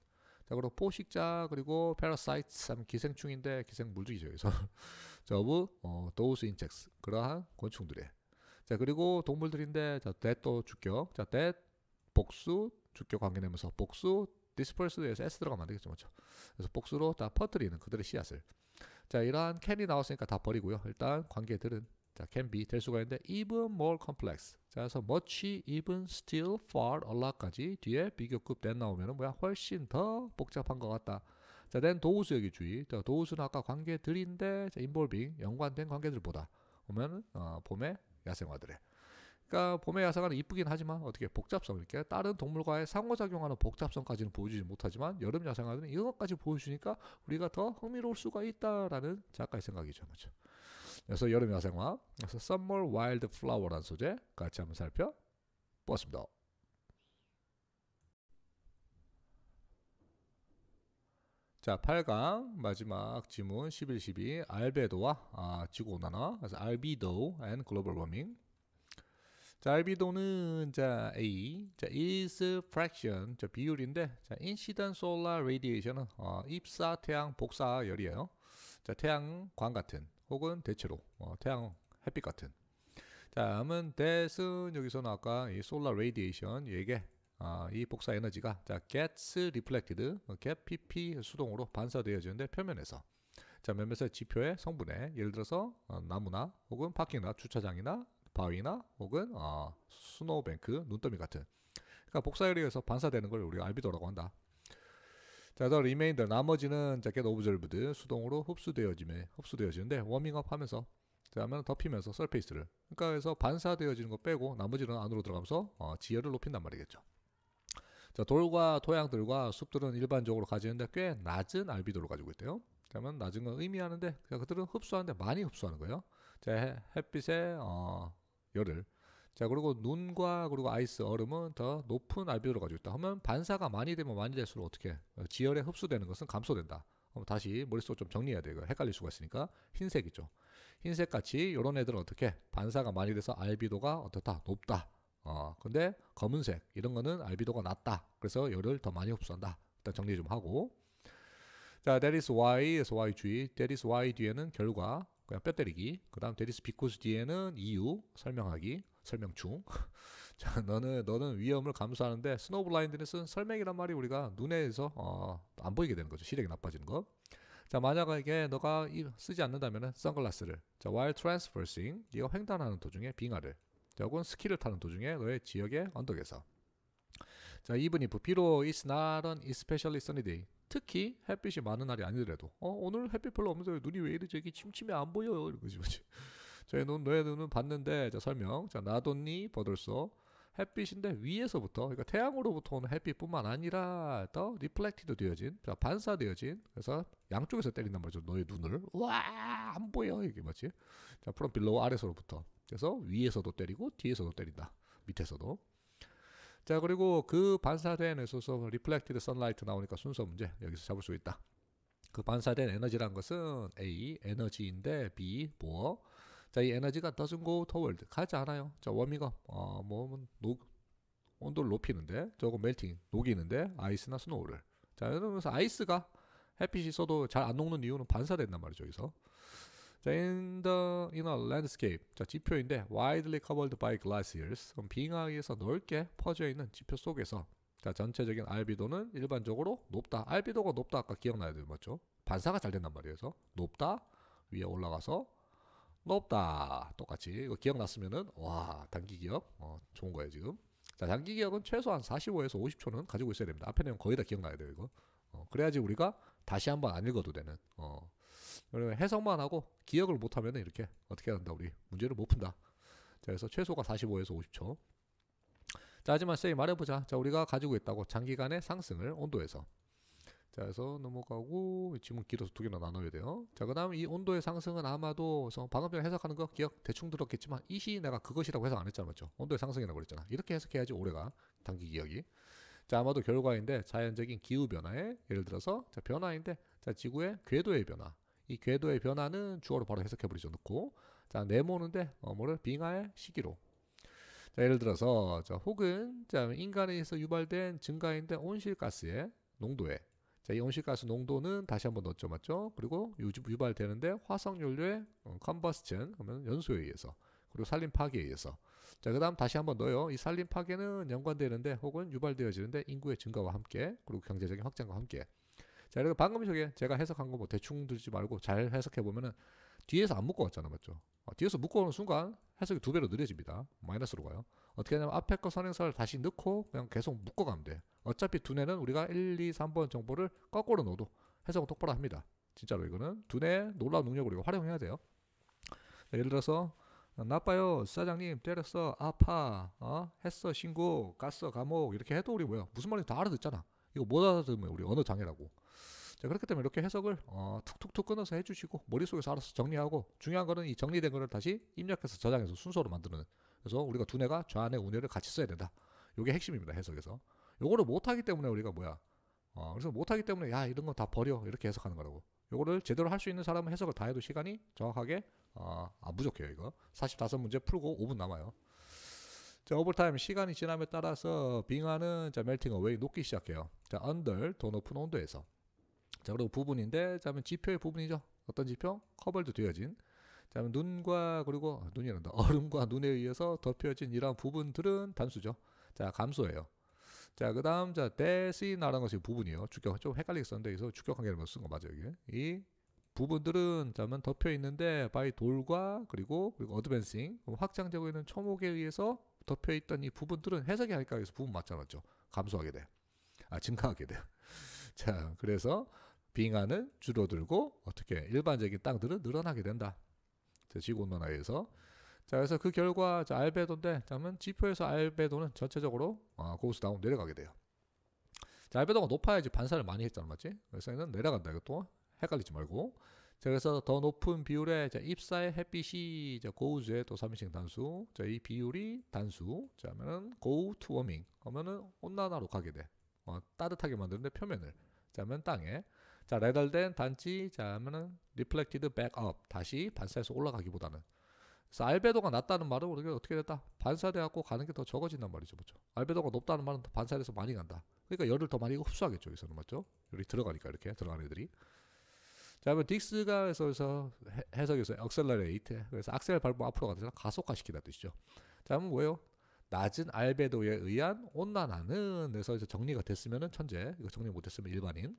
S1: 자, 그리고 포식자, 그리고 parasites, 기생충인데, 기생물들이죠, 여기서. 자, of, 어, those insects. 그러한 곤충들의. 자, 그리고 동물들인데, 자, t h 주격. 자, t 복수, 주격 관계되면서 복수, 디스펄스에 의해서 S 들어가면 안 되겠죠. 그죠 그래서 복수로 다 퍼뜨리는 그들의 씨앗을. 자, 이러한 캔이 나왔으니까 다 버리고요. 일단 관계들은 자, can be 될 수가 있는데 even more complex. 자, 그래서 much, even, still, far, a lot까지 뒤에 비교급 t 나오면은 뭐야? 훨씬 더 복잡한 것 같다. 자, then 도우스 여기 주의. 자, 도우스는 아까 관계들인데 자, involving 연관된 관계들보다 보면 어, 봄의 야생화들의 그러니까 봄의 야사가는 이쁘긴 하지만 어떻게 복잡성 이렇게 그러니까 다른 동물과의 상호작용하는 복잡성까지는 보여주지 못하지만 여름 야생화는 이것까지 보여주니까 우리가 더 흥미로울 수가 있다라는 작가의 생각이죠. 그렇죠? 그래서 여름 야생화, 그래서 Summer Wild Flower란 소재 같이 한번 살펴보았습니다. 자, 8강 마지막 지문 11, 12 알베도와 아, 지구온난화, 그래서 알비도 and global warming 자, 알비도는 자 A, 자 is fraction, 자 비율인데, 자 incident solar radiation은 어, 입사 태양 복사 열이에요. 자 태양광 같은, 혹은 대체로 어, 태양 햇빛 같은. 자, 다음은 that은 여기서는 아까 이 solar radiation 얘게 아, 이 복사 에너지가 자 gets reflected, 어, get pp 수동으로 반사되어지는데 표면에서. 자 몇몇의 지표의 성분에 예를 들어서 어, 나무나 혹은 바퀴나 주차장이나 바위나 혹은 어, 스노우뱅크, 눈더미 같은 그러니까 복사에 의해서 반사되는 걸 우리가 알비도라고 한다. 자, 더리메인들 나머지는 자켓 오브젤브드 수동으로 흡수되어지에 흡수되어지는데 워밍업 하면서 그다음에 덮이면서 서페이스를 그러니까 그래서 반사되어지는 거 빼고 나머지는 안으로 들어가면서 어, 지열을 높인단 말이겠죠. 자, 돌과 토양들과 숲들은 일반적으로 가지는데 꽤 낮은 알비도를 가지고 있대요. 그러면 낮은 건 의미하는데 그들은 흡수하는데 많이 흡수하는 거예요. 자, 햇빛에 어, 열을. 자, 그리고 눈과 그리고 아이스, 얼음은 더 높은 알비도를 가지고 있다. 하면 반사가 많이 되면 많이 될수록 어떻게 어, 지열에 흡수되는 것은 감소된다. 그럼 다시 머릿속 좀 정리해야 돼요. 헷갈릴 수가 있으니까 흰색이죠. 흰색 같이 이런 애들은 어떻게 반사가 많이 돼서 알비도가 어떻다 높다. 어, 근데 검은색 이런 거는 알비도가 낮다. 그래서 열을 더 많이 흡수한다. 일단 정리 좀 하고. 자, that is why, 에서 why g, that is why 뒤에는 결과, 그냥 뼈 때리기. 그 다음 데리스 비코스 뒤에는 이유 설명하기 설명 중. 자 너는 너는 위험을 감수하는데 스노우 블라인드는 설명이란 말이 우리가 눈에서 어, 안 보이게 되는 거죠. 시력이 나빠지는 거. 자 만약에 너가 이, 쓰지 않는다면은 선글라스를. 자 while transversing 네가 횡단하는 도중에 빙하를. 자 혹은 스키를 타는 도중에 너의 지역의 언덕에서. 자, even if 비로 is not an especially sunny day. 특히 햇빛이 많은 날이 아니더라도 어 오늘 햇빛 별로 없는데 눈이 왜 이리 저기 침침해 안 보여요 이러지 뭐지 저의눈 너의 눈은 봤는데 자 설명 자 나돈니 버들소 햇빛인데 위에서부터 그러니까 태양으로부터 오는 햇빛뿐만 아니라 더 리플렉티드 되어진 자 반사되어진 그래서 양쪽에서 때린단 말이죠 너의 눈을 와 안 보여 이게 맞지자 프롬 빌로우 아래서부터 그래서 위에서도 때리고 뒤에서도 때린다 밑에서도 자, 그리고 그 반사된 에 소서 리플렉티드 선라이트 나오니까 순서 문제 여기서 잡을 수 있다. 그 반사된 에너지란 것은 A 에너지인데 B 뭐 자, 이 에너지가 doesn't go toward 가지 않아요. 자, 워밍업 어, 뭐 녹, 온도를 높이는데 저거 멜팅 녹이는데 아이스나 스노우를 자, 이러면서 아이스가 햇빛이 있어도 잘 안 녹는 이유는 반사된단 말이죠, 여기서. 자, in the in a landscape. 자, 지표인데 widely covered by glaciers. 그럼 빙하에서 넓게 퍼져 있는 지표 속에서 자, 전체적인 알비도는 일반적으로 높다. 알비도가 높다 아까 기억나야 돼요. 맞죠? 반사가 잘 된단 말이에요. 그래서 높다. 위에 올라가서 높다. 똑같이 이거 기억났으면은 와, 단기 기억. 어, 좋은 거예요, 지금. 자, 단기 기억은 최소한 45에서 50초는 가지고 있어야 됩니다. 앞에 내용 거의 다 기억나야 돼요, 이거. 어, 그래야지 우리가 다시 한번 안 읽어도 되는 어, 해석만 하고 기억을 못하면 이렇게 어떻게 해야 된다 우리 문제를 못 푼다. 자, 그래서 최소가 45에서 50초. 자, 하지만 쌤이 말해보자. 자, 우리가 가지고 있다고 장기간의 상승을 온도에서. 자, 그래서 넘어가고 지문 길어서 두 개나 나눠야 돼요. 자, 그다음 이 온도의 상승은 아마도 방금 전에 해석하는 거 기억 대충 들었겠지만 이 시 내가 그것이라고 해석 안 했잖아, 맞죠? 온도의 상승이라고 그랬잖아. 이렇게 해석해야지 올해가 단기 기억이. 자, 아마도 결과인데 자연적인 기후 변화에 예를 들어서 자, 변화인데 자, 지구의 궤도의 변화. 이 궤도의 변화는 주어로 바로 해석해버리죠. 넣고자 네모는데 어, 뭐를 빙하의 시기로 자, 예를 들어서 자, 혹은 자, 인간에서 유발된 증가인데 온실가스의 농도에 자, 이 온실가스 농도는 다시 한번 넣었죠. 맞죠? 그리고 유발되는데 화석연료의 컨버스천 어, 그면 연소에 의해서 그리고 살림 파괴에 의해서 자, 그 다음 다시 한번 넣어요. 이 살림 파괴는 연관되는데 혹은 유발되어지는데 인구의 증가와 함께 그리고 경제적인 확장과 함께 자, 그래서 방금 저게 제가 해석한 거뭐 대충 들지 말고 잘 해석해 보면은 뒤에서 안 묶어왔잖아, 맞죠? 어, 뒤에서 묶어오는 순간 해석이 두 배로 느려집니다. 마이너스로 가요. 어떻게 하냐면 앞에 거 선행선을 다시 넣고 그냥 계속 묶어가면 돼. 어차피 두뇌는 우리가 1, 2, 3번 정보를 거꾸로 넣어도 해석은 똑바로 합니다. 진짜로 이거는 두뇌 놀라운 능력을 우리가 활용해야 돼요. 자, 예를 들어서 어, 나빠요 사장님 때렸어 아파 어? 했어 신고 갔어 감옥 이렇게 해도 우리 뭐야 무슨 말인지 다 알아듣잖아 이거 못 알아듣으면 우리 언어 장애라고 자, 그렇기 때문에 이렇게 해석을 어, 툭툭툭 끊어서 해주시고 머릿속에서 알아서 정리하고 중요한 거는 이 정리된 거를 다시 입력해서 저장해서 순서로 만드는 그래서 우리가 두뇌가 좌뇌 우뇌를 같이 써야 된다. 이게 핵심입니다. 해석에서. 요거를 못하기 때문에 우리가 뭐야 어, 그래서 못하기 때문에 야 이런 거 다 버려 이렇게 해석하는 거라고 요거를 제대로 할 수 있는 사람은 해석을 다 해도 시간이 정확하게 어, 아 부족해요 이거 45문제 풀고 5분 남아요 자 오버타임 시간이 지남에 따라서 빙하는 자 멜팅 어웨이 녹기 시작해요 자언 n 더 높은 온도에서 자, 그리고 부분인데, 자, 면 지표의 부분이죠. 어떤 지표? 커벌도 되어진. 자, 면 눈과, 그리고, 아, 눈이란다. 얼음과 눈에 의해서 덮여진 이러한 부분들은 단수죠. 자, 감소예요. 자, 그 다음, 자, 데시나라는 것이 부분이요. 주격, 좀 헷갈리겠었는데, 여기서 주격 관계를 쓴 거 맞아요, 이게. 이 부분들은, 자면 덮여 있는데, 바이 돌과, 그리고, 그리고 어드밴싱, 확장되고 있는 초목에 의해서 덮여 있던 이 부분들은 해석이 할까 해서 부분 맞잖아죠 감소하게 돼. 아, 증가하게 돼 자, 그래서 빙하는 줄어들고 어떻게 일반적인 땅들은 늘어나게 된다. 지구온난화에서 자 그래서 그 결과 자, 알베도인데 자면 지표에서 알베도는 전체적으로 아, 고수 다운 내려가게 돼요. 자, 알베도가 높아야지 반사를 많이 했잖아 맞지? 그래서 얘는 내려간다 이것도 헷갈리지 말고 자, 그래서 더 높은 비율의 자, 입사의 햇빛이 자, 고우주의 또 3인칭 단수 자, 이 비율이 단수 자, 면은 고우 투 워밍 하면은 온난화로 가게 돼 어, 따뜻하게 만드는데 표면을 자면 땅에 자, rather than 단지 자 하면은 reflected back up 다시 반사해서 올라가기보다는 그래서 알베도가 낮다는 말은 우리가 어떻게 됐다? 반사돼갖고 가는 게 더 적어진단 말이죠, 그렇죠? 알베도가 높다는 말은 반사돼서 많이 간다. 그러니까 열을 더 많이 흡수하겠죠, 여기서는 맞죠? 열이 들어가니까 이렇게 들어가는 애들이. 자, 그러면 딕스가 해서, 해서 해석에서 accelerate 그래서 악셀 밟으면 앞으로 가는 가속화시키다 뜻이죠. 자, 그럼 뭐예요? 낮은 알베도에 의한 온난화는 그래서 정리가 됐으면은 천재, 이거 정리 못했으면 일반인.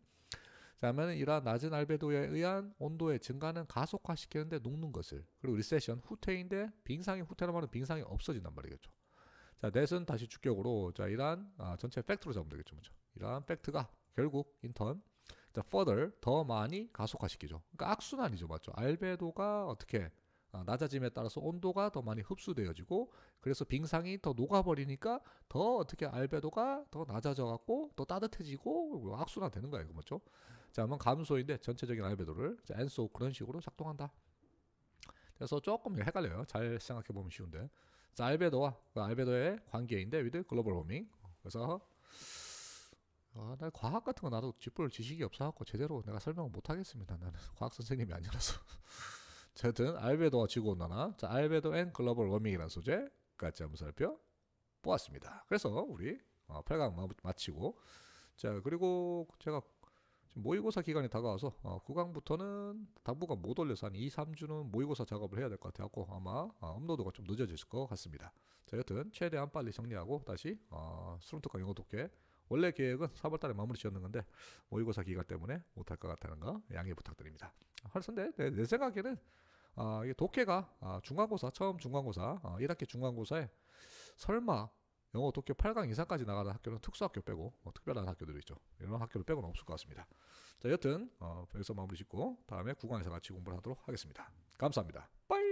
S1: 그러면 이러한 낮은 알베도에 의한 온도의 증가는 가속화시키는데 녹는 것을 그리고 리세션 후퇴인데 빙상이 후퇴로 말하는 빙상이 없어진단 말이겠죠. 자, 넷은 다시 주격으로 자 이러한 아, 전체 팩트로 잡으면 되겠죠, 그죠 이러한 팩트가 결국 인턴 자 further 더 많이 가속화시키죠. 그러니까 악순환이죠, 맞죠? 알베도가 어떻게 아, 낮아짐에 따라서 온도가 더 많이 흡수되어지고 그래서 빙상이 더 녹아버리니까 더 어떻게 알베도가 더 낮아져 갖고 더 따뜻해지고 악순환 되는 거예요, 그렇죠? 자, 한번 감소인데 전체적인 알베도를 자, and 그런 식으로 작동한다. 그래서 조금 헷갈려요. 잘 생각해 보면 쉬운데. 자, 알베도와 그 알베도의 관계인데 위드 글로벌 워밍. 그래서 아, 나 과학 같은 거 나도 짚을 지식이 없어갖고 제대로 내가 설명을 못 하겠습니다. 나는 과학 선생님이 아니라서. 어쨌든 알베도와 지구온난화, 자, 알베도 앤 글로벌 워밍이라는 소재까지 한번 살펴 보았습니다. 그래서 우리 어, 8강 마치고 자 그리고 제가 모의고사 기간이 다가와서 어, 9강부터는 당분간 못 올려서 한 2, 3주는 모의고사 작업을 해야 될 것같아갖 아마 어, 업로드가 좀 늦어질 것 같습니다. 자, 여튼 최대한 빨리 정리하고 다시 어, 수능특강 영어 독해 원래 계획은 3월달에 마무리 지었는 건데 모의고사 기간 때문에 못할 것 같다는 거 양해 부탁드립니다. 그런데 내, 내 생각에는 아, 이게 독해가 아, 중간고사 처음 중간고사 아, 어, 1학기 중간고사에 설마 영어 도쿄 8강 이상까지 나가는 학교는 특수학교 빼고 어, 특별한 학교들이 있죠. 이런 학교를 빼고는 없을 것 같습니다. 자, 여튼 어, 여기서 마무리 짓고 다음에 9강에서 같이 공부를 하도록 하겠습니다. 감사합니다. 빠이!